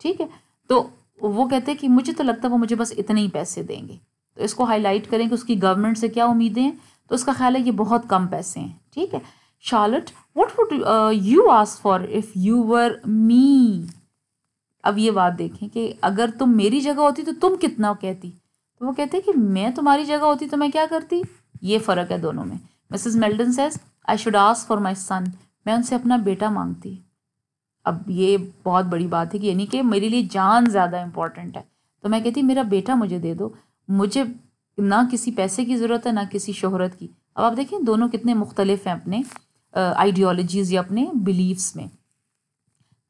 ठीक है तो वो कहते हैं कि मुझे तो लगता है वो मुझे बस इतने ही पैसे देंगे तो इसको हाईलाइट करें कि उसकी गवर्नमेंट से क्या उम्मीदें हैं तो उसका ख्याल है ये बहुत कम पैसे हैं ठीक है Charlotte what would you ask for if you were me अब ये बात देखें कि अगर तुम मेरी जगह होती तो तुम कितना कहती तो वो कहते कि मैं तुम्हारी जगह होती तो मैं क्या करती ये फ़र्क है दोनों में Mrs Melton says I should ask for my son मैं उनसे अपना बेटा मांगती अब ये बहुत बड़ी बात है कि यानी कि मेरे लिए जान ज़्यादा इम्पॉर्टेंट है तो मैं कहती मेरा बेटा मुझे दे दो मुझे ना किसी पैसे की ज़रूरत है ना किसी शोहरत की अब आप देखें दोनों कितने मुख्तलिफ हैं अपने आइडियोलॉजीज या अपने बिलीव्स में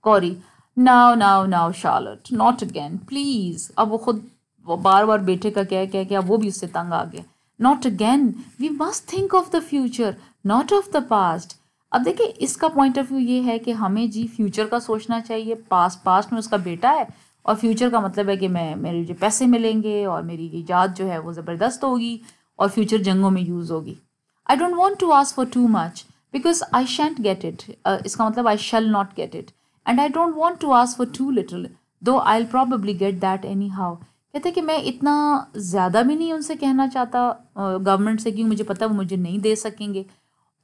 Corry now now now Charlotte not again please अब वो खुद बार बार बेटे का क्या क्या क्या वो भी उससे तंग आ गया not again we must think of the future not of the past अब देखिए इसका पॉइंट ऑफ व्यू ये है कि हमें जी फ्यूचर का सोचना चाहिए पास्ट पास्ट में उसका बेटा है और फ्यूचर का मतलब है कि मैं मेरे जो पैसे मिलेंगे और मेरी ईजाद जो है वो ज़बरदस्त होगी और फ्यूचर जंगों में यूज़ होगी I don't want to ask for too much because I shan't get it इसका मतलब I shall not get it and I don't want to ask for too little though I probably get that anyhow कहते हैं कि मैं इतना ज़्यादा भी नहीं उनसे कहना चाहता गवर्नमेंट uh, से क्योंकि मुझे पता वो मुझे नहीं दे सकेंगे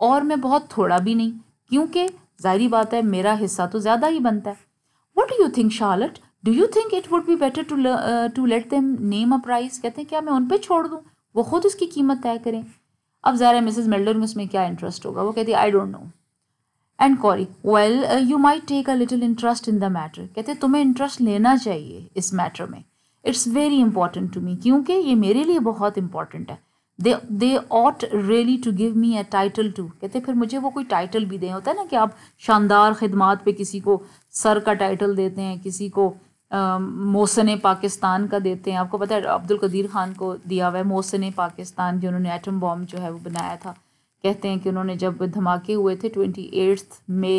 और मैं बहुत थोड़ा भी नहीं क्योंकि जाहरी बात है मेरा हिस्सा तो ज़्यादा ही बनता है what do you think Charlotte do you think it would be better to to let them name a price कहते हैं क्या मैं उन पर छोड़ दूँ वो खुद उसकी कीमत तय करें अब ज़ारा मिसेज मेल्डर में उसमें क्या इंटरेस्ट होगा वो कहती I don't know and Corry well you might take a little interest in the matter कहते तुम्हें इंटरेस्ट लेना चाहिए इस मैटर में it's very important to me क्योंकि ये मेरे लिए बहुत इंपॉर्टेंट है they they ought really to give me a title too कहते फिर मुझे वो कोई टाइटल भी दें होता है ना कि आप शानदार खदमात पे किसी को सर का टाइटल देते हैं किसी को मोसन पाकिस्तान का देते हैं आपको पता है अब्दुल कदीर खान को दिया हुआ है मोसन पाकिस्तान जिन्होंने एटम बॉम्ब जो है वो बनाया था कहते हैं कि उन्होंने जब धमाके हुए थे twenty eighth May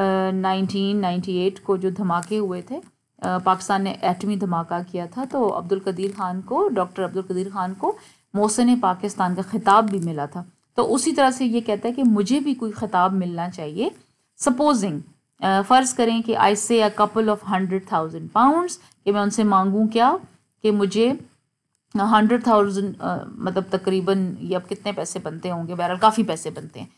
nineteen ninety eight को जो धमाके हुए थे पाकिस्तान ने एटमी धमाका किया था तो अब्दुल कदीर खान को डॉक्टर अब्दुल कदीर खान को मोसन पाकिस्तान का खिताब भी मिला था तो उसी तरह से ये कहता है कि मुझे भी कोई खिताब मिलना चाहिए सपोजिंग फ़र्ज़ करें कि I say a couple of hundred thousand pound कि मैं उनसे मांगूँ क्या कि मुझे हंड्रेड थाउजेंड मतलब तकरीबन ये अब कितने पैसे बनते होंगे बहरहाल काफ़ी पैसे बनते हैं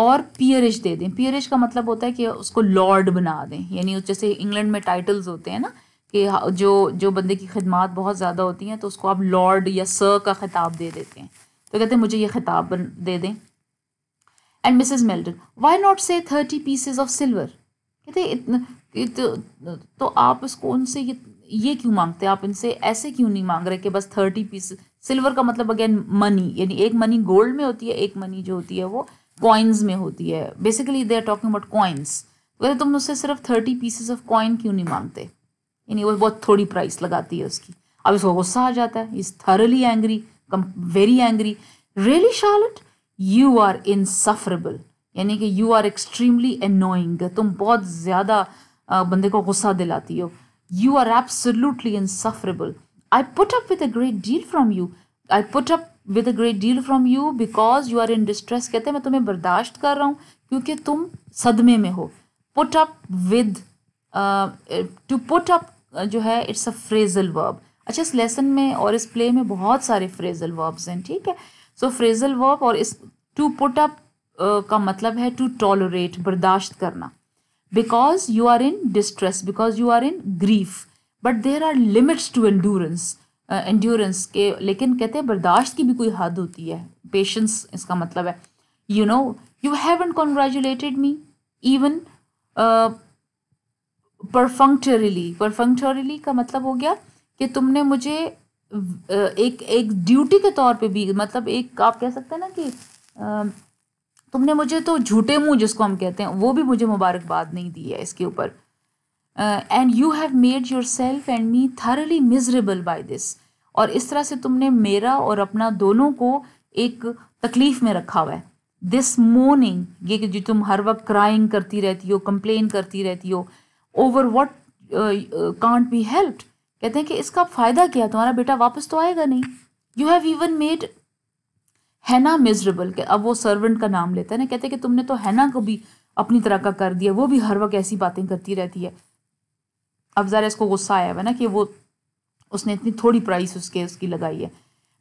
और पियरिश दे दें पियरिश का मतलब होता है कि उसको लॉर्ड बना दें यानी जैसे इंग्लैंड में टाइटल्स होते हैं ना कि जो जो बंदे की खदमात बहुत ज़्यादा होती हैं तो उसको आप लॉर्ड या सर का खिताब दे देते हैं तो कहते हैं मुझे ये खिताब दे दें and Mrs Melton why not say thirty pieces of silver कहते तो, तो आप इसको उनसे ये ये क्यों मांगते हैं आप इनसे ऐसे क्यों नहीं मांग रहे कि बस थर्टी पीस सिल्वर का मतलब अगेन मनी यानी एक मनी गोल्ड में होती है एक मनी जो होती है वो कॉइन्स में होती है basically they are talking about coins कहते तुम उससे सिर्फ थर्टी पीसेस ऑफ कॉइन क्यों नहीं मांगते यानी वो बहुत थोड़ी प्राइस लगाती है उसकी अब इसको गुस्सा आ जाता है is thoroughly angry very angry really Charlotte you are insufferable यानी कि यू आर एक्सट्रीमली एनोइंग तुम बहुत ज़्यादा बंदे को गुस्सा दिलाती हो you are absolutely insufferable I put up with a great deal from you I put up with a great deal from you because you are in distress कहते हैं मैं तुम्हें बर्दाश्त कर रहा हूँ क्योंकि तुम सदमे में हो put up with to put up जो है इट्स अ फ्रेजल वर्ब अच्छा इस लेसन में और इस प्ले में बहुत सारे फ्रेजल वर्ब्स हैं ठीक है सो फ्रेजल वर्ब और इस टू पुट अप का मतलब है टू टॉलोरेट बर्दाश्त करना because you are in distress because you are in grief but there are limits to ends endurance के लेकिन कहते हैं बर्दाश्त की भी कोई हद होती है पेशेंस इसका मतलब है you know you and congratulated me even perfunctorily perfunctorily का मतलब हो गया कि तुमने मुझे uh, एक एक ड्यूटी के तौर पे भी मतलब एक आप कह सकते हैं ना कि uh, तुमने मुझे तो झूठे मुंह जिसको हम कहते हैं वो भी मुझे मुबारकबाद नहीं दी है इसके ऊपर and you have made yourself and me thoroughly miserable by this और इस तरह से तुमने मेरा और अपना दोनों को एक तकलीफ़ में रखा हुआ है दिस मोर्निंग ये कि जो तुम हर वक्त क्राइंग करती रहती हो कंप्लेन करती रहती हो over what can't be helped कहते हैं कि इसका फ़ायदा क्या तुम्हारा बेटा वापस तो आएगा नहीं you have even made Hannah miserable अब वो सर्वेंट का नाम लेता है ना कहते हैं कि तुमने तो हैना को भी अपनी तरह का कर दिया वो भी हर वक्त ऐसी बातें करती रहती है अब ज़रा इसको गुस्सा आया हुआ ना कि वो उसने इतनी थोड़ी प्राइस उसके उसकी लगाई है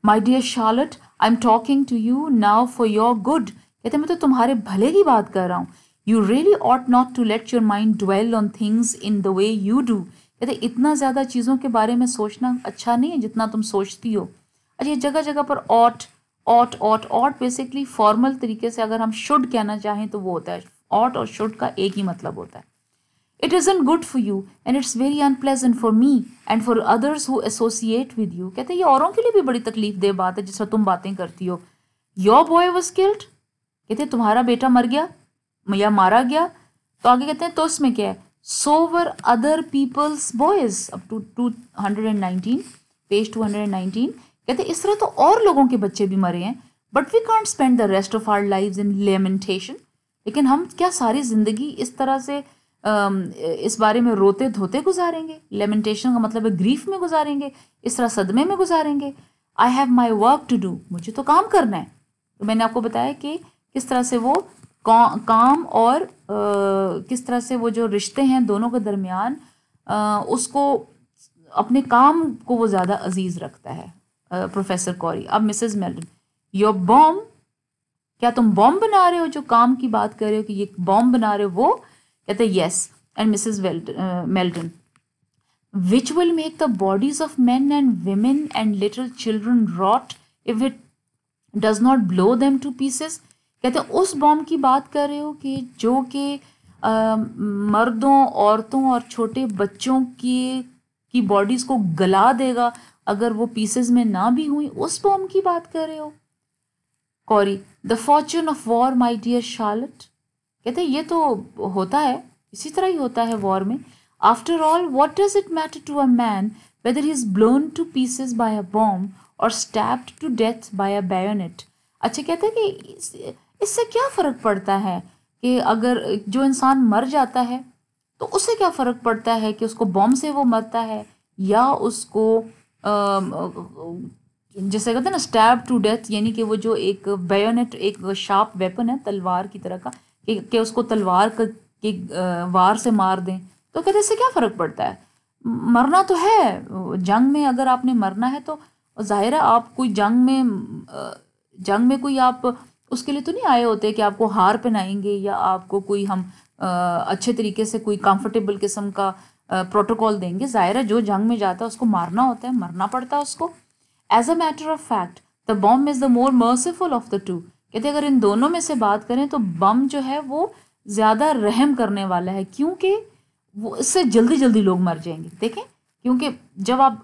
my dear Charlotte I am talking to you now for your good कहते मैं तो तुम्हारे भले की बात कर रहा हूँ you really ought not to let your mind dwell on things in the way you do कहते इतना ज़्यादा चीज़ों के बारे में सोचना अच्छा नहीं है जितना तुम सोचती हो अच्छा ये जगह जगह पर ought ought ought ought basically formal तरीके से अगर हम शुड कहना चाहें तो वो होता है ऑट और शुड का एक ही मतलब होता है it is an good for you and it's very unpleasant for me and for others who associate with you कहते हैं ये औरों के लिए भी बड़ी तकलीफ दे बात है जिस तुम बातें करती हो योर बॉय वॉज किल्ड कहते हैं तुम्हारा बेटा मर गया या मारा गया तो आगे कहते हैं तो उसमें क्या है so were other people's boys up to two hundred and nineteen page two hundred and nineteen कहते इस तरह तो और लोगों के बच्चे भी मरे हैं but we can't spend the rest of our life in lamentation लेकिन हम क्या सारी ज़िंदगी इस तरह से इस बारे में रोते धोते गुजारेंगे लेमेंटेशन का मतलब है ग्रीफ में गुजारेंगे इस तरह सदमे में गुजारेंगे I have my work to do मुझे तो काम करना है तो मैंने आपको बताया कि किस तरह से वो काम और आ, किस तरह से वो जो रिश्ते हैं दोनों के दरमियान उसको अपने काम को वो ज़्यादा अजीज़ रखता है प्रोफेसर कौरी अब मिसेस मेलन योर बॉम्ब क्या तुम बॉम्ब बना रहे हो जो काम की बात कर रहे हो कि ये बॉम्ब बना रहे हो वो कहते हैं yes and Mrs Melton which will make the bodies of man and women and little children rot if it does not blow them to pieces कहते हैं उस बॉम्ब की बात कर रहे हो कि जो कि मर्दों औरतों और छोटे बच्चों की की बॉडीज़ को गला देगा अगर वो पीसेज में ना भी हुई उस बॉम्ब की बात कर रहे हो Corry the fortune of war my dear Charlotte कहते ये तो होता है इसी तरह ही होता है वॉर में after all what does it matter to a man whether he is blown to pieces by a bomb और stabbed to death by a bayonet अच्छा कहते हैं कि इससे इस क्या फ़र्क पड़ता है कि अगर जो इंसान मर जाता है तो उससे क्या फ़र्क पड़ता है कि उसको बॉम्ब से वो मरता है या उसको जैसे कहते हैं ना स्टैब टू डेथ यानी कि वो जो एक बेयोनेट एक शार्प वेपन है तलवार की तरह का कि, कि उसको तलवार के वार से मार दें तो कहते इससे क्या फ़र्क पड़ता है मरना तो है जंग में अगर आपने मरना है तो ज़ाहिर है आप कोई जंग में जंग में कोई आप उसके लिए तो नहीं आए होते कि आपको हार पहनाएंगे या आपको कोई हम अच्छे तरीके से कोई कंफर्टेबल किस्म का प्रोटोकॉल देंगे ज़ाहिर है जो जंग में जाता है उसको मारना होता है मरना पड़ता है उसको as a matter of fact the bomb is the more merciful of the two कहते अगर इन दोनों में से बात करें तो बम जो है वो ज़्यादा रहम करने वाला है क्योंकि वो इससे जल्दी जल्दी लोग मर जाएंगे देखें क्योंकि जब आप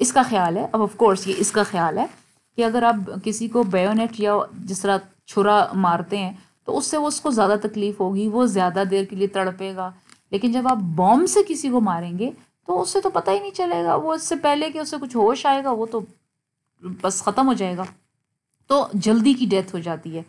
इसका ख्याल है अब ऑफ कोर्स ये इसका ख्याल है कि अगर आप किसी को बेयोनेट या जिस तरह छुरा मारते हैं तो उससे वो उसको ज़्यादा तकलीफ़ होगी वो ज़्यादा देर के लिए तड़पेगा लेकिन जब आप बॉम्ब से किसी को मारेंगे तो उससे तो पता ही नहीं चलेगा वो इससे पहले कि उससे कुछ होश आएगा वो तो बस ख़त्म हो जाएगा तो जल्दी की डेथ हो जाती है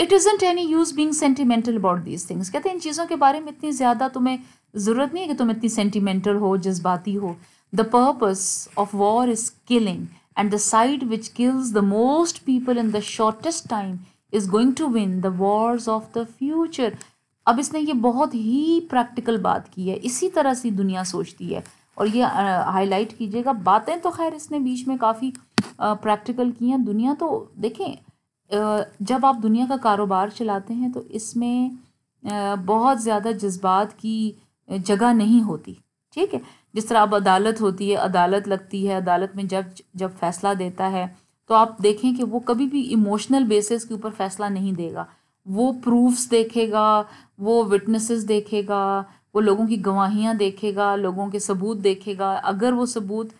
it isn't any use being sentimental about these things कहते हैं इन चीज़ों के बारे में इतनी ज़्यादा तुम्हें ज़रूरत नहीं है कि तुम इतनी सेंटिमेंटल हो जज्बाती हो the purpose of war is killing and the side which kills the most people in the shortest time is going to win the wars of the future अब इसने ये बहुत ही प्रैक्टिकल बात की है इसी तरह से दुनिया सोचती है और ये हाईलाइट कीजिएगा बातें तो खैर इसने बीच में काफ़ी प्रैक्टिकल की हैं दुनिया तो देखें जब आप दुनिया का कारोबार चलाते हैं तो इसमें बहुत ज़्यादा जज्बात की जगह नहीं होती ठीक है जिस तरह अब अदालत होती है अदालत लगती है अदालत में जब जब फैसला देता है तो आप देखें कि वो कभी भी इमोशनल बेसिस के ऊपर फैसला नहीं देगा वो प्रूफ्स देखेगा वो विटनेसेस देखेगा वो लोगों की गवाहियाँ देखेगा लोगों के सबूत देखेगा अगर वो सबूत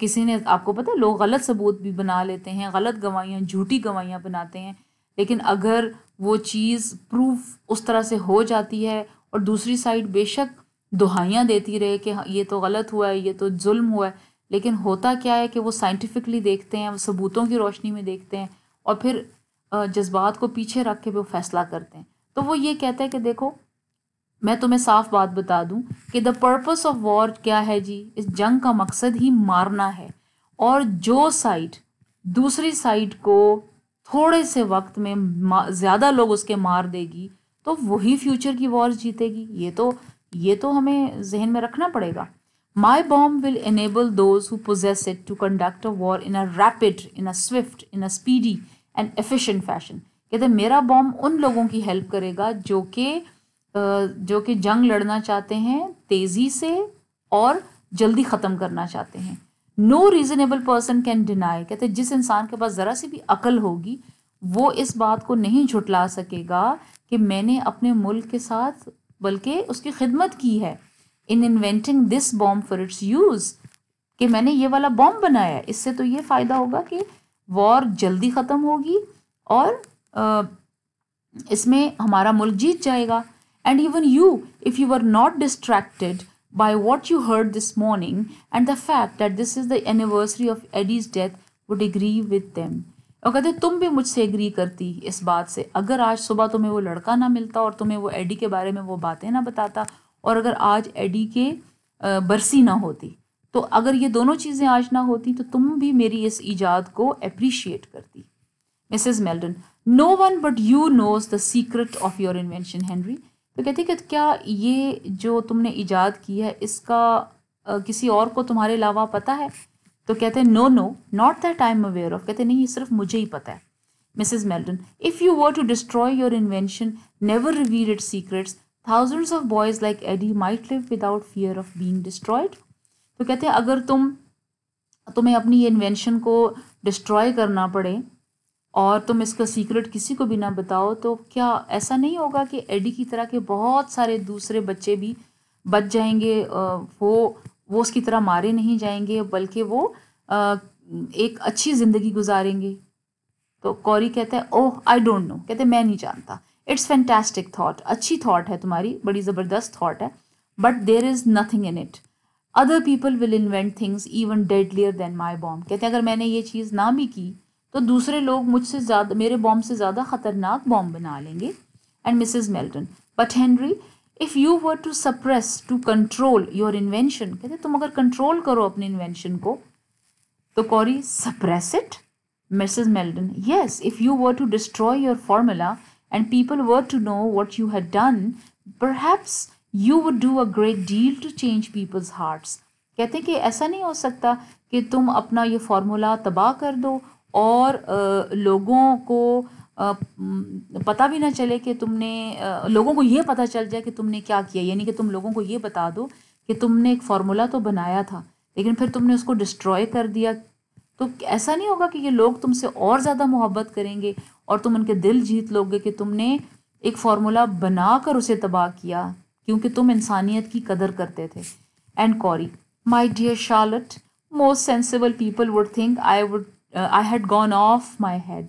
किसी ने आपको पता है लोग गलत सबूत भी बना लेते हैं गलत गवाहियाँ झूठी गवाहियाँ बनाते हैं लेकिन अगर वो चीज़ प्रूफ उस तरह से हो जाती है और दूसरी साइड बेशक दुहाइयाँ देती रहे कि हाँ, ये तो गलत हुआ है ये तो जुल्म हुआ है लेकिन होता क्या है कि वो साइंटिफिकली देखते हैं वो सबूतों की रोशनी में देखते हैं और फिर जज्बात को पीछे रख के वो फैसला करते हैं तो वो ये कहते हैं कि देखो मैं तुम्हें साफ बात बता दूं कि द पर्पस ऑफ वॉर क्या है जी इस जंग का मकसद ही मारना है और जो साइड दूसरी साइड को थोड़े से वक्त में ज़्यादा लोग उसके मार देगी तो वही फ्यूचर की वॉर जीतेगी ये तो ये तो हमें जहन में रखना पड़ेगा my bomb will enable those who possess it to conduct a war in a rapid in a swift in a speedy and efficient fashion कहते हैं मेरा बॉम्ब उन लोगों की हेल्प करेगा जो कि जो कि जंग लड़ना चाहते हैं तेज़ी से और जल्दी ख़त्म करना चाहते हैं no reasonable person can deny कहते हैं जिस इंसान के पास ज़रा सी भी अकल होगी वो इस बात को नहीं झुटला सकेगा कि मैंने अपने मुल्क के साथ बल्कि उसकी खिदमत की है in inventing this bomb for its use कि मैंने ये वाला बॉम्ब बनाया इससे तो ये फ़ायदा होगा कि वॉर जल्दी ख़त्म होगी और आ, इसमें हमारा मुल्क जीत जाएगा and even you if you are not distracted by what you heard this morning and the fact that this is the anniversary of Eddie's death would agree with them और कहते तुम भी मुझसे एग्री करती इस बात से अगर आज सुबह तुम्हें वो लड़का ना मिलता और तुम्हें वो एडी के बारे में वो बातें ना बताता और अगर आज एडी के बरसी ना होती तो अगर ये दोनों चीज़ें आज ना होती तो तुम भी मेरी इस ईजाद को अप्रिशिएट करती Mrs Meldon no one but you knows the secret of your invention Henry तो कहती कि क्या ये जो तुमने ईजाद की है इसका आ, किसी और को तुम्हारे अलावा पता है तो कहते हैं no no not that I am aware of कहते नहीं ये सिर्फ मुझे ही पता है Mrs Meldon if you were to destroy your invention never reveal it secrets thousands of boys like Eddie might live without fear of being destroyed तो कहते हैं अगर तुम तुम्हें अपनी ये इन्वेंशन को डिस्ट्रॉय करना पड़े और तुम इसका सीक्रेट किसी को भी ना बताओ तो क्या ऐसा नहीं होगा कि एडी की तरह के बहुत सारे दूसरे बच्चे भी बच जाएंगे वो वो उसकी तरह मारे नहीं जाएंगे बल्कि वो एक अच्छी ज़िंदगी गुजारेंगे तो कौरी कहता है ओह आई डोंट नो कहते मैं नहीं जानता इट्स फैंटेस्टिक थाट अच्छी थाट है तुम्हारी बड़ी ज़बरदस्त थाट है but there is nothing in it other people will invent things even deadlier than my bomb कहते हैं अगर मैंने ये चीज़ ना भी की तो दूसरे लोग मुझसे ज़्यादा मेरे बॉम्ब से ज़्यादा ख़तरनाक बॉम्ब बना लेंगे and Mrs Melton but Henry if you were to suppress to control your invention कहते तुम अगर कंट्रोल करो अपने इन्वेंशन को तो Corey suppress it Mrs Melton yes if you were to destroy your formula and people were to know what you had done perhaps you would do a great deal to change people's hearts कहते हैं कि ऐसा नहीं हो सकता कि तुम अपना ये फार्मूला तबाह कर दो और आ, लोगों को आ, पता भी ना चले कि तुमने आ, लोगों को ये पता चल जाए कि तुमने क्या किया यानी कि तुम लोगों को ये बता दो कि तुमने एक फार्मूला तो बनाया था लेकिन फिर तुमने उसको डिस्ट्रॉय कर दिया तो ऐसा नहीं होगा कि ये लोग तुमसे और ज़्यादा मोहब्बत करेंगे और तुम उनके दिल जीत लोगे कि तुमने एक फार्मूला बनाकर उसे तबाह किया क्योंकि तुम इंसानियत की कदर करते थे and Corey my dear Charlotte most sensible people would think I would I had gone off my head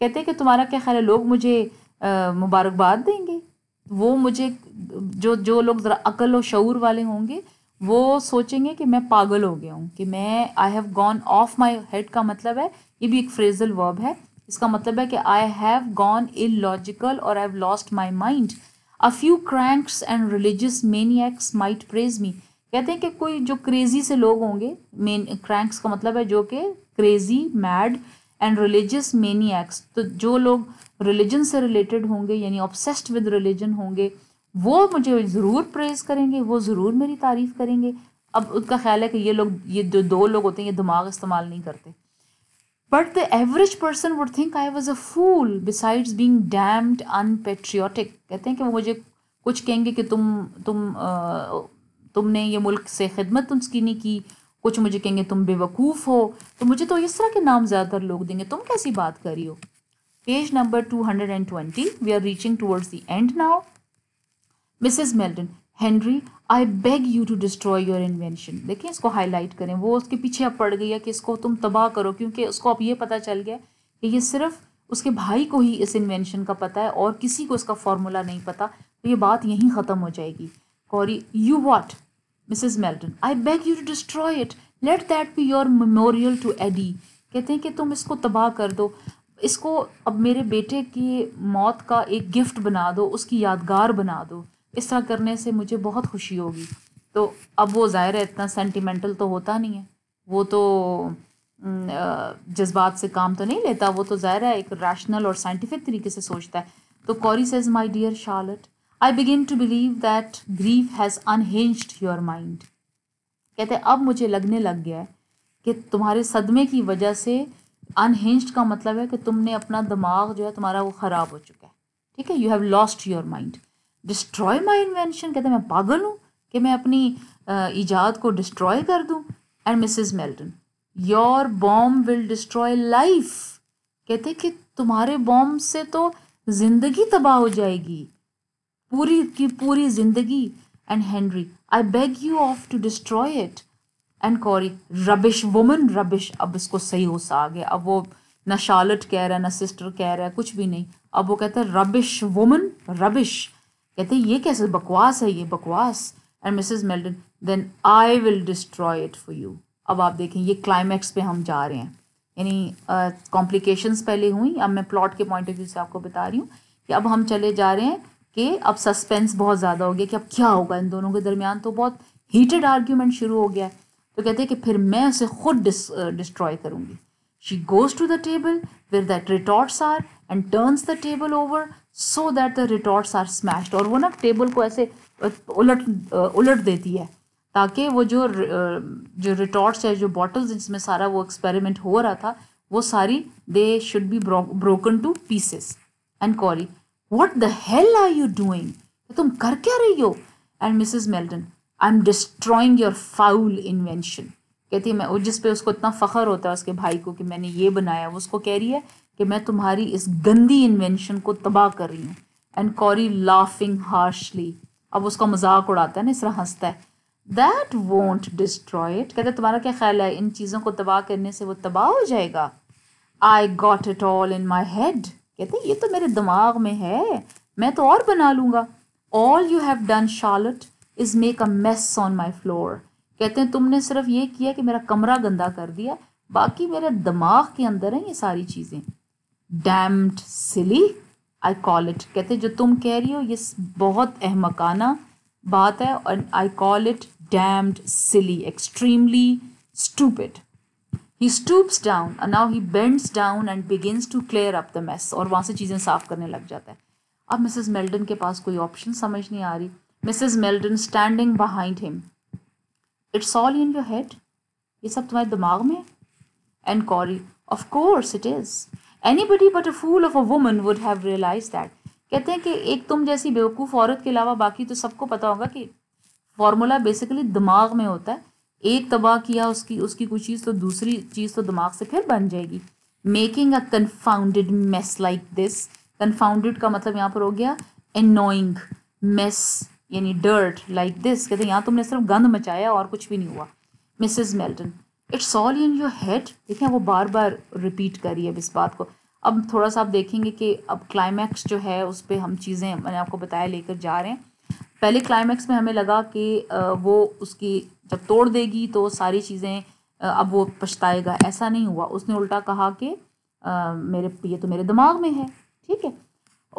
कहते हैं कि तुम्हारा क्या ख्याल है लोग मुझे uh, मुबारकबाद देंगे वो मुझे जो जो लोग ज़रा अकल और शूर वाले होंगे वो सोचेंगे कि मैं पागल हो गया हूँ कि मैं I have gone off my head का मतलब है ये भी एक फ्रेजल वर्ब है इसका मतलब है कि आई हैव गॉन लॉजिकल और I have lost my mind a few cranks and religious maniacs might praise me कहते हैं कि कोई जो क्रेजी से लोग होंगे मेन क्रैंक्स का मतलब है जो कि crazy mad and religious maniacs तो जो लोग रिलीजन से रिलेटेड होंगे यानी ऑब्सेस्ड विद रिलीजन होंगे वो मुझे ज़रूर प्रेज करेंगे वो ज़रूर मेरी तारीफ़ करेंगे अब उनका ख्याल है कि ये लोग ये जो दो, दो लोग होते हैं ये दिमाग इस्तेमाल नहीं करते But the average person would think I was a fool besides being damned unpatriotic. कहते हैं कि वो मुझे कुछ कहेंगे कि तुम तुम आ, तुमने ये मुल्क से खिदमत उसकी नहीं की कुछ मुझे कहेंगे तुम बेवकूफ़ हो तो मुझे तो इस तरह के नाम ज़्यादातर लोग देंगे तुम कैसी बात कर रही हो page number two hundred and twenty we are reaching towards the end now Mrs Melton Henry I beg you to destroy your invention देखिए इसको हाईलाइट करें वो उसके पीछे अब पड़ गई है कि इसको तुम तबाह करो क्योंकि उसको अब ये पता चल गया कि ये सिर्फ उसके भाई को ही इस इन्वेंशन का पता है और किसी को इसका फार्मूला नहीं पता तो ये बात यहीं ख़त्म हो जाएगी Corey you what Mrs Melton I beg you to destroy it let that be your memorial to Eddie कहते हैं कि तुम इसको तबाह कर दो इसको अब मेरे बेटे की मौत का एक गिफ्ट बना दो उसकी यादगार बना दो इस तरह करने से मुझे बहुत खुशी होगी तो अब वो ज़ाहिर है इतना सेंटिमेंटल तो होता नहीं है वो तो जज्बात से काम तो नहीं लेता वो तो ज़ाहिर है एक रैशनल और साइंटिफिक तरीके से सोचता है तो Corey says my dear Charlotte I begin to believe that grief has unhinged your mind कहते हैं अब मुझे लगने लग गया है कि तुम्हारे सदमे की वजह से अनहेंज्ड का मतलब है कि तुमने अपना दिमाग जो है तुम्हारा वो ख़राब हो चुका है ठीक है you have lost your mind destroy my invention कहते मैं पागल हूँ कि मैं अपनी ईजाद को डिस्ट्रॉय कर दूँ and Mrs Melton your bomb will destroy life कहते कि तुम्हारे बॉम्ब से तो जिंदगी तबाह हो जाएगी पूरी की पूरी जिंदगी and Henry I beg you of to destroy it and Corey rubbish woman rubbish अब इसको सही हो आ गया अब वो ना शालट कह रहा है ना सिस्टर कह रहा है कुछ भी नहीं अब वो कहता है रबिश वुमन रबिश कहते हैं ये कैसे बकवास है ये बकवास and Mrs Meldon then I will destroy it for you अब आप देखें ये क्लाइमैक्स पे हम जा रहे हैं यानी कॉम्प्लिकेशंस uh, पहले हुई अब मैं प्लॉट के पॉइंट ऑफ व्यू से आपको बता रही हूँ कि अब हम चले जा रहे हैं कि अब सस्पेंस बहुत ज़्यादा हो गया कि अब क्या होगा इन दोनों के दरमियान तो बहुत हीटेड आर्ग्यूमेंट शुरू हो गया है तो कहते हैं कि फिर मैं उसे खुद डिस्ट्रॉय करूँगी she goes to the table where that retorts are and turns the table over so that the retorts are smashed और वो ना टेबल को ऐसे उलट उलट देती है ताकि वो जो जो रिटॉर्ट्स है जो बॉटल्स जिसमें सारा वो एक्सपेरिमेंट हो रहा था वो सारी they should be broken to pieces and Corey what the hell are you doing तुम कर क्या रही हो and Mrs Melton I am destroying your foul invention कहती है मैं जिस पे उसको इतना फ़ख्र होता है उसके भाई को कि मैंने ये बनाया वो उसको कह रही है कि मैं तुम्हारी इस गंदी इन्वेंशन को तबाह कर रही हूँ एंड कॉरी लाफिंग हार्शली अब उसका मजाक उड़ाता है ना इस तरह हंसता है दैट वोंट डिस्ट्रॉय इट कहते तुम्हारा क्या ख्याल है इन चीज़ों को तबाह करने से वो तबाह हो जाएगा I got it all in my head कहते ये तो मेरे दिमाग में है मैं तो और बना लूँगा all you have done Charlotte is make a mess on my floor कहते हैं तुमने सिर्फ ये किया कि मेरा कमरा गंदा कर दिया बाकी मेरे दिमाग के अंदर हैं ये सारी चीज़ें damned silly I call it कहते जो तुम कह रही हो ये बहुत अहमकाना बात है और I call it damned silly extremely stupid he stoops down now he bends down and begins to clear up the mess और वहाँ से चीज़ें साफ करने लग जाता है अब मिसेस मेल्डन के पास कोई ऑप्शन समझ नहीं आ रही Mrs Meldon standing behind him it's all in your head ये सब तुम्हारे दिमाग में and Corey of course it is anybody but a fool of a woman would have realise that कहते हैं कि एक तुम जैसी बेवकूफ़ औरत के अलावा बाकी तो सबको पता होगा कि फार्मूला बेसिकली दिमाग में होता है एक तबाह किया उसकी उसकी कोई चीज़ तो दूसरी चीज़ तो दिमाग से फिर बन जाएगी making a confounded mess like this confounded का मतलब यहाँ पर हो गया एनोइंग मेस यानी डर्ट लाइक दिस कहते हैं यहाँ तुमने सिर्फ गंद मचाया और कुछ भी नहीं हुआ Mrs Melton it's all in your head देखें वो बार बार रिपीट करी अब इस बात को अब थोड़ा सा आप देखेंगे कि अब क्लाइमैक्स जो है उस पर हम चीज़ें मैंने आपको बताया लेकर जा रहे हैं पहले क्लाइमैक्स में हमें लगा कि वो उसकी जब तोड़ देगी तो सारी चीज़ें अब वो पछताएगा ऐसा नहीं हुआ उसने उल्टा कहा कि मेरे ये तो मेरे दिमाग में है ठीक है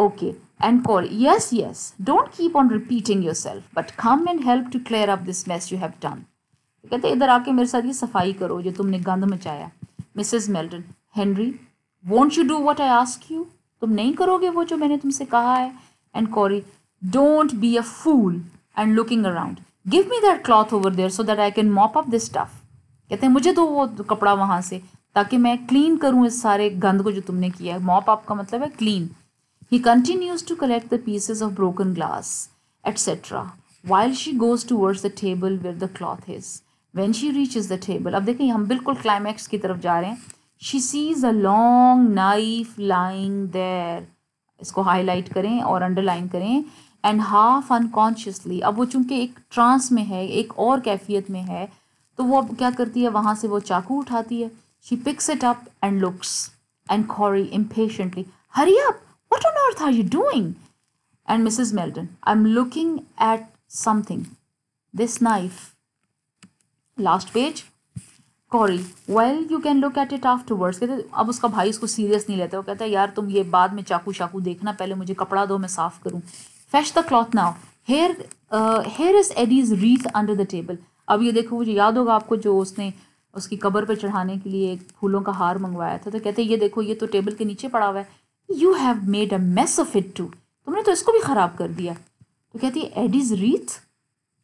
okay and Corey yes yes don't keep on repeating yourself but come and help to clear up this mess you have done कहते इधर आके मेरे साथ ये सफाई करो जो तुमने गंद मचाया Mrs Melton Henry won't you do what I ask you तुम नहीं करोगे वो जो मैंने तुमसे कहा है and Corey don't be a fool and looking around give me that cloth over there so that I can mop up this stuff कहते हैं मुझे दो वो कपड़ा वहाँ से ताकि मैं क्लीन करूँ इस सारे गंद को जो तुमने किया है मॉप अप का मतलब है clean he continues to collect the pieces of broken glass etcetera while she goes towards the table with the cloth is when she reaches the table अब देखें हम बिल्कुल क्लाइमैक्स की तरफ जा रहे हैं she sees a long knife lying there इसको हाईलाइट करें और अंडरलाइन करें एंड हाफ अनकॉन्शियसली अब वो चूंकि एक ट्रांस में है एक और कैफियत में है तो वो अब क्या करती है वहाँ से वो चाकू उठाती है she picks it up and looks and Corey impatiently hurry up what on earth are you doing and Mrs Melton I am looking at something this knife last page Corey well you can look at it afterwards कहते अब उसका भाई उसको सीरियस नहीं लेता वो कहता है यार तुम ये बाद में चाकू शाकू देखना पहले मुझे कपड़ा दो मैं साफ करूँ fetch the cloth now here here is Eddie's wreath under the table अब ये देखो मुझे याद होगा आपको जो उसने उसकी कबर पर चढ़ाने के लिए एक फूलों का हार मंगवाया था तो कहते ये देखो ये तो टेबल के नीचे पड़ा हुआ है you have made a mess of it too तुमने तो इसको भी ख़राब कर दिया तो कहती है Eddie's wreath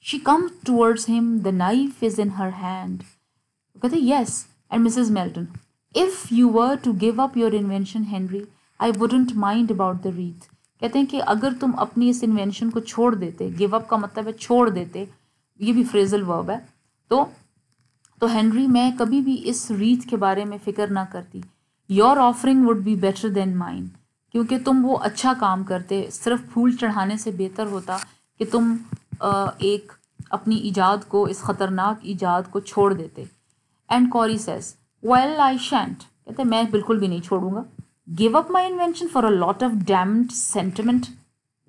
she come towards him the knife is in her hand कहते yes and and Melton if you were to give up your invention invention, I wouldn't mind about the wreath कहते हैं कि अगर तुम अपनी इस इन्वेंशन को छोड़ देते गिव अप का मतलब है छोड़ देते ये भी फ्रेजल वर्ब है तो तो हेनरी मैं कभी भी इस रीथ के बारे में फ़िक्र ना करती your offering would be better than mine क्योंकि तुम वो अच्छा काम करते सिर्फ फूल चढ़ाने से बेहतर होता कि तुम एक अपनी ईजाद को इस ख़तरनाक ईजाद को छोड़ देते and Corey says well I shan't कहते मैं बिल्कुल भी नहीं छोड़ूंगा give up my invention for a lot of damned sentiment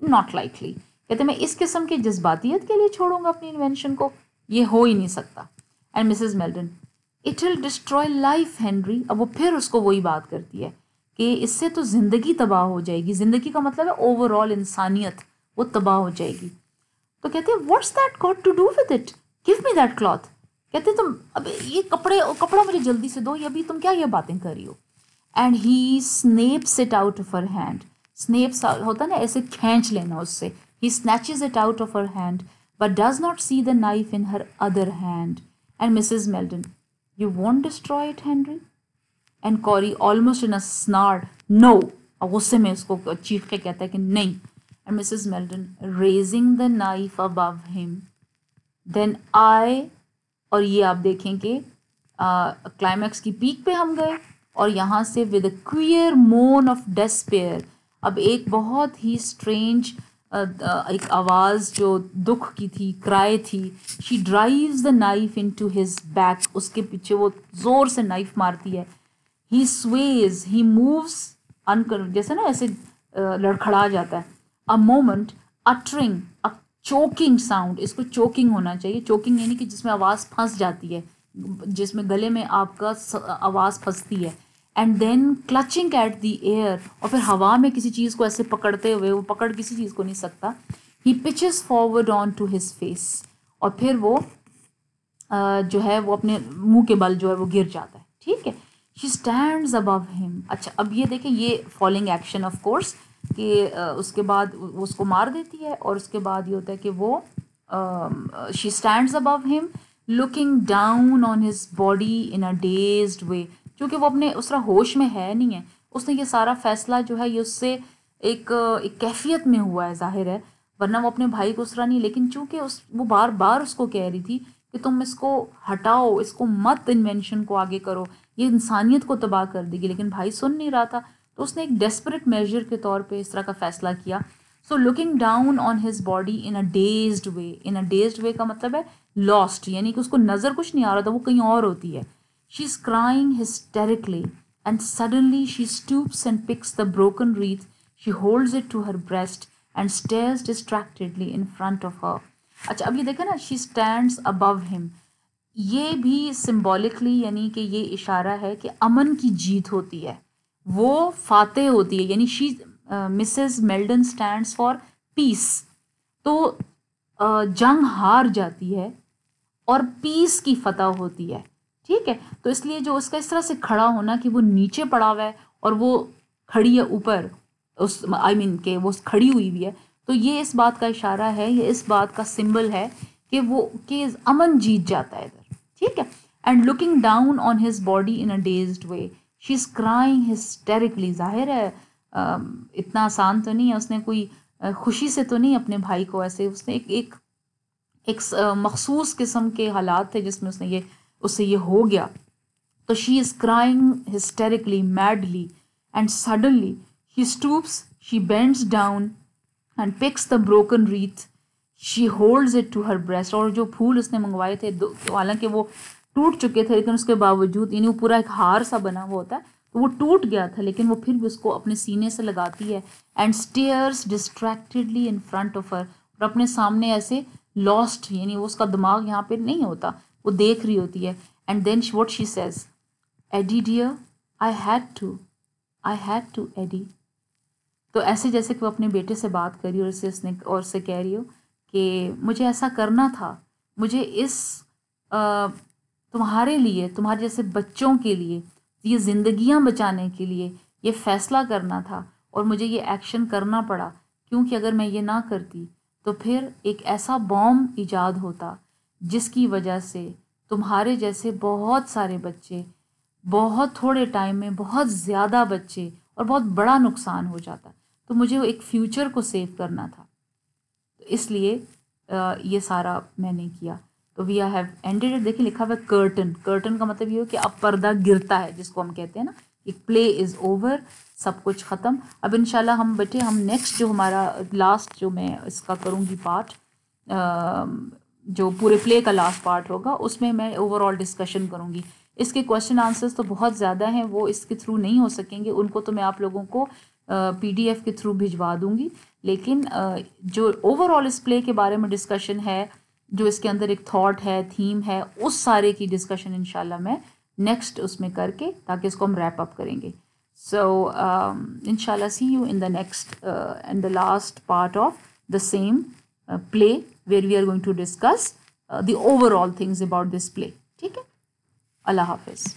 not likely कहते मैं इस किस्म की जज्बातीत के लिए छोड़ूंगा अपनी इन्वेंशन को ये हो ही नहीं सकता and Mrs Meldon it will destroy life Henry अब वो फिर उसको वही बात करती है कि इससे तो ज़िंदगी तबाह हो जाएगी ज़िंदगी का मतलब है ओवरऑल इंसानियत वो तबाह हो जाएगी तो कहते हैं what's that got to do with it give me that cloth कहते तुम अब ये कपड़े कपड़ा मुझे जल्दी से दो ये अभी तुम क्या ये बातें कर रही हो and he snaps it out of her hand snaps होता ना ऐसे खींच लेना उससे he snatches it out of her hand but does not see the knife in her other hand and Mrs Meldon you won't destroy it Henry and Corey almost in a snarl no अब गुस्से में उसको चीख के कहता है कि नहीं and Mrs Meldon raising the knife above him then I और ये आप देखें कि क्लाइमैक्स की पीक पे हम गए और यहाँ से with queer moan of despair अब एक बहुत ही स्ट्रेंज एक आवाज़ जो दुख की थी क्राई थी she drives the knife into his back उसके पीछे वो ज़ोर से नाइफ मारती है ही स्वेज ही मूव्स अनकन जैसे ना ऐसे लड़खड़ा जाता है a moment uttering choking sound इसको चोकिंग होना चाहिए चोकिंग यानी कि जिसमें आवाज़ फंस जाती है जिसमें गले में आपका आवाज़ फंसती है and then clutching at the air और फिर हवा में किसी चीज़ को ऐसे पकड़ते हुए वो पकड़ किसी चीज़ को नहीं सकता ही pitches forward onto his face और फिर वो जो है वो अपने मुंह के बल जो है वो गिर जाता है ठीक है शी स्टैंड अबव हिम अच्छा अब ये देखें ये फॉलिंग एक्शन ऑफ कोर्स कि उसके बाद उसको मार देती है और उसके बाद ये होता है कि वो she stand above him looking down on his body in a dazed way क्योंकि वो अपने उस तरह होश में है नहीं है उसने ये सारा फैसला जो है ये उससे एक एक कैफियत में हुआ है जाहिर है वरना वो अपने भाई को उस तरह नहीं लेकिन चूंकि उस वो बार बार उसको कह रही थी कि तुम इसको हटाओ इसको मत इन्वेंशन को आगे करो ये इंसानियत को तबाह कर देगी लेकिन भाई सुन नहीं रहा था तो उसने एक डेस्परेट मेजर के तौर पे इस तरह का फैसला किया so looking down on his body in a dazed way in a dazed way का मतलब है लॉस्ट यानी कि उसको नज़र कुछ नहीं आ रहा था वो कहीं और होती है she is crying hysterically and suddenly she stoops and picks the broken wreath she holds it to her breast and stares distractedly in front of her अच्छा अब ये देखें ना शी स्टैंड अबव हिम ये भी सिम्बॉलिकली यानी कि ये इशारा है कि अमन की जीत होती है वो फाते होती है यानी she Mrs Meldon stand for peace तो uh, जंग हार जाती है और पीस की फतह होती है ठीक है तो इसलिए जो उसका इस तरह से खड़ा होना कि वो नीचे पड़ा हुआ है और वो खड़ी है ऊपर उस आई I मीन mean, के वो खड़ी हुई भी है तो ये इस बात का इशारा है ये इस बात का सिंबल है कि वो के अमन जीत जाता है इधर ठीक है and looking down on his body in a dazed way she is crying hysterically जाहिर है इतना आसान तो नहीं है उसने कोई खुशी से तो नहीं अपने भाई को ऐसे उसने एक एक एक मखसूस किस्म के हालात थे जिसमें उसने ये उससे ये हो गया तो she is crying hysterically madly and suddenly he stoops she bends down and picks the broken wreath she holds it to her breast और जो फूल उसने मंगवाए थे हालांकि वो टूट चुके थे लेकिन उसके बावजूद यानी वो पूरा एक हार सा बना हुआ होता है तो वो टूट गया था लेकिन वो फिर भी उसको अपने सीने से लगाती है and stares distractedly in front of her और अपने सामने ऐसे लॉस्ट यानी वो उसका दिमाग यहाँ पे नहीं होता वो देख रही होती है and then what she says Eddie dear I had to I had to Eddie तो ऐसे जैसे कि वो अपने बेटे से बात करी और उसे उसने और से कह रही हो कि मुझे ऐसा करना था मुझे इस आ, तुम्हारे लिए तुम्हारे जैसे बच्चों के लिए ये जिंदगियां बचाने के लिए ये फैसला करना था और मुझे ये एक्शन करना पड़ा क्योंकि अगर मैं ये ना करती तो फिर एक ऐसा बॉम्ब ईजाद होता जिसकी वजह से तुम्हारे जैसे बहुत सारे बच्चे बहुत थोड़े टाइम में बहुत ज़्यादा बच्चे और बहुत बड़ा नुकसान हो जाता तो मुझे वो एक फ्यूचर को सेव करना था तो इसलिए ये सारा मैंने किया तो वी हैव एंडेड देखिए लिखा हुआ कर्टन कर्टन का मतलब ये हो कि अब पर्दा गिरता है जिसको हम कहते हैं ना कि प्ले इज़ ओवर सब कुछ ख़त्म अब इन हम बैठे हम नेक्स्ट जो हमारा लास्ट जो मैं इसका करूँगी पार्ट जो पूरे प्ले का लास्ट पार्ट होगा उसमें मैं ओवरऑल डिस्कशन करूँगी इसके क्वेश्चन आंसर्स तो बहुत ज़्यादा हैं वो इसके थ्रू नहीं हो सकेंगे उनको तो मैं आप लोगों को पीडीएफ के थ्रू भिजवा दूँगी लेकिन जो ओवरऑल इस प्ले के बारे में डिस्कशन है जो इसके अंदर एक थॉट है थीम है उस सारे की डिस्कशन इनशाला मैं नेक्स्ट उसमें करके ताकि इसको हम रैप अप करेंगे सो इनशाला see you in the next and the last part of the same play where we are going to discuss the overall things about this play ठीक है अल्लाह हाफिज़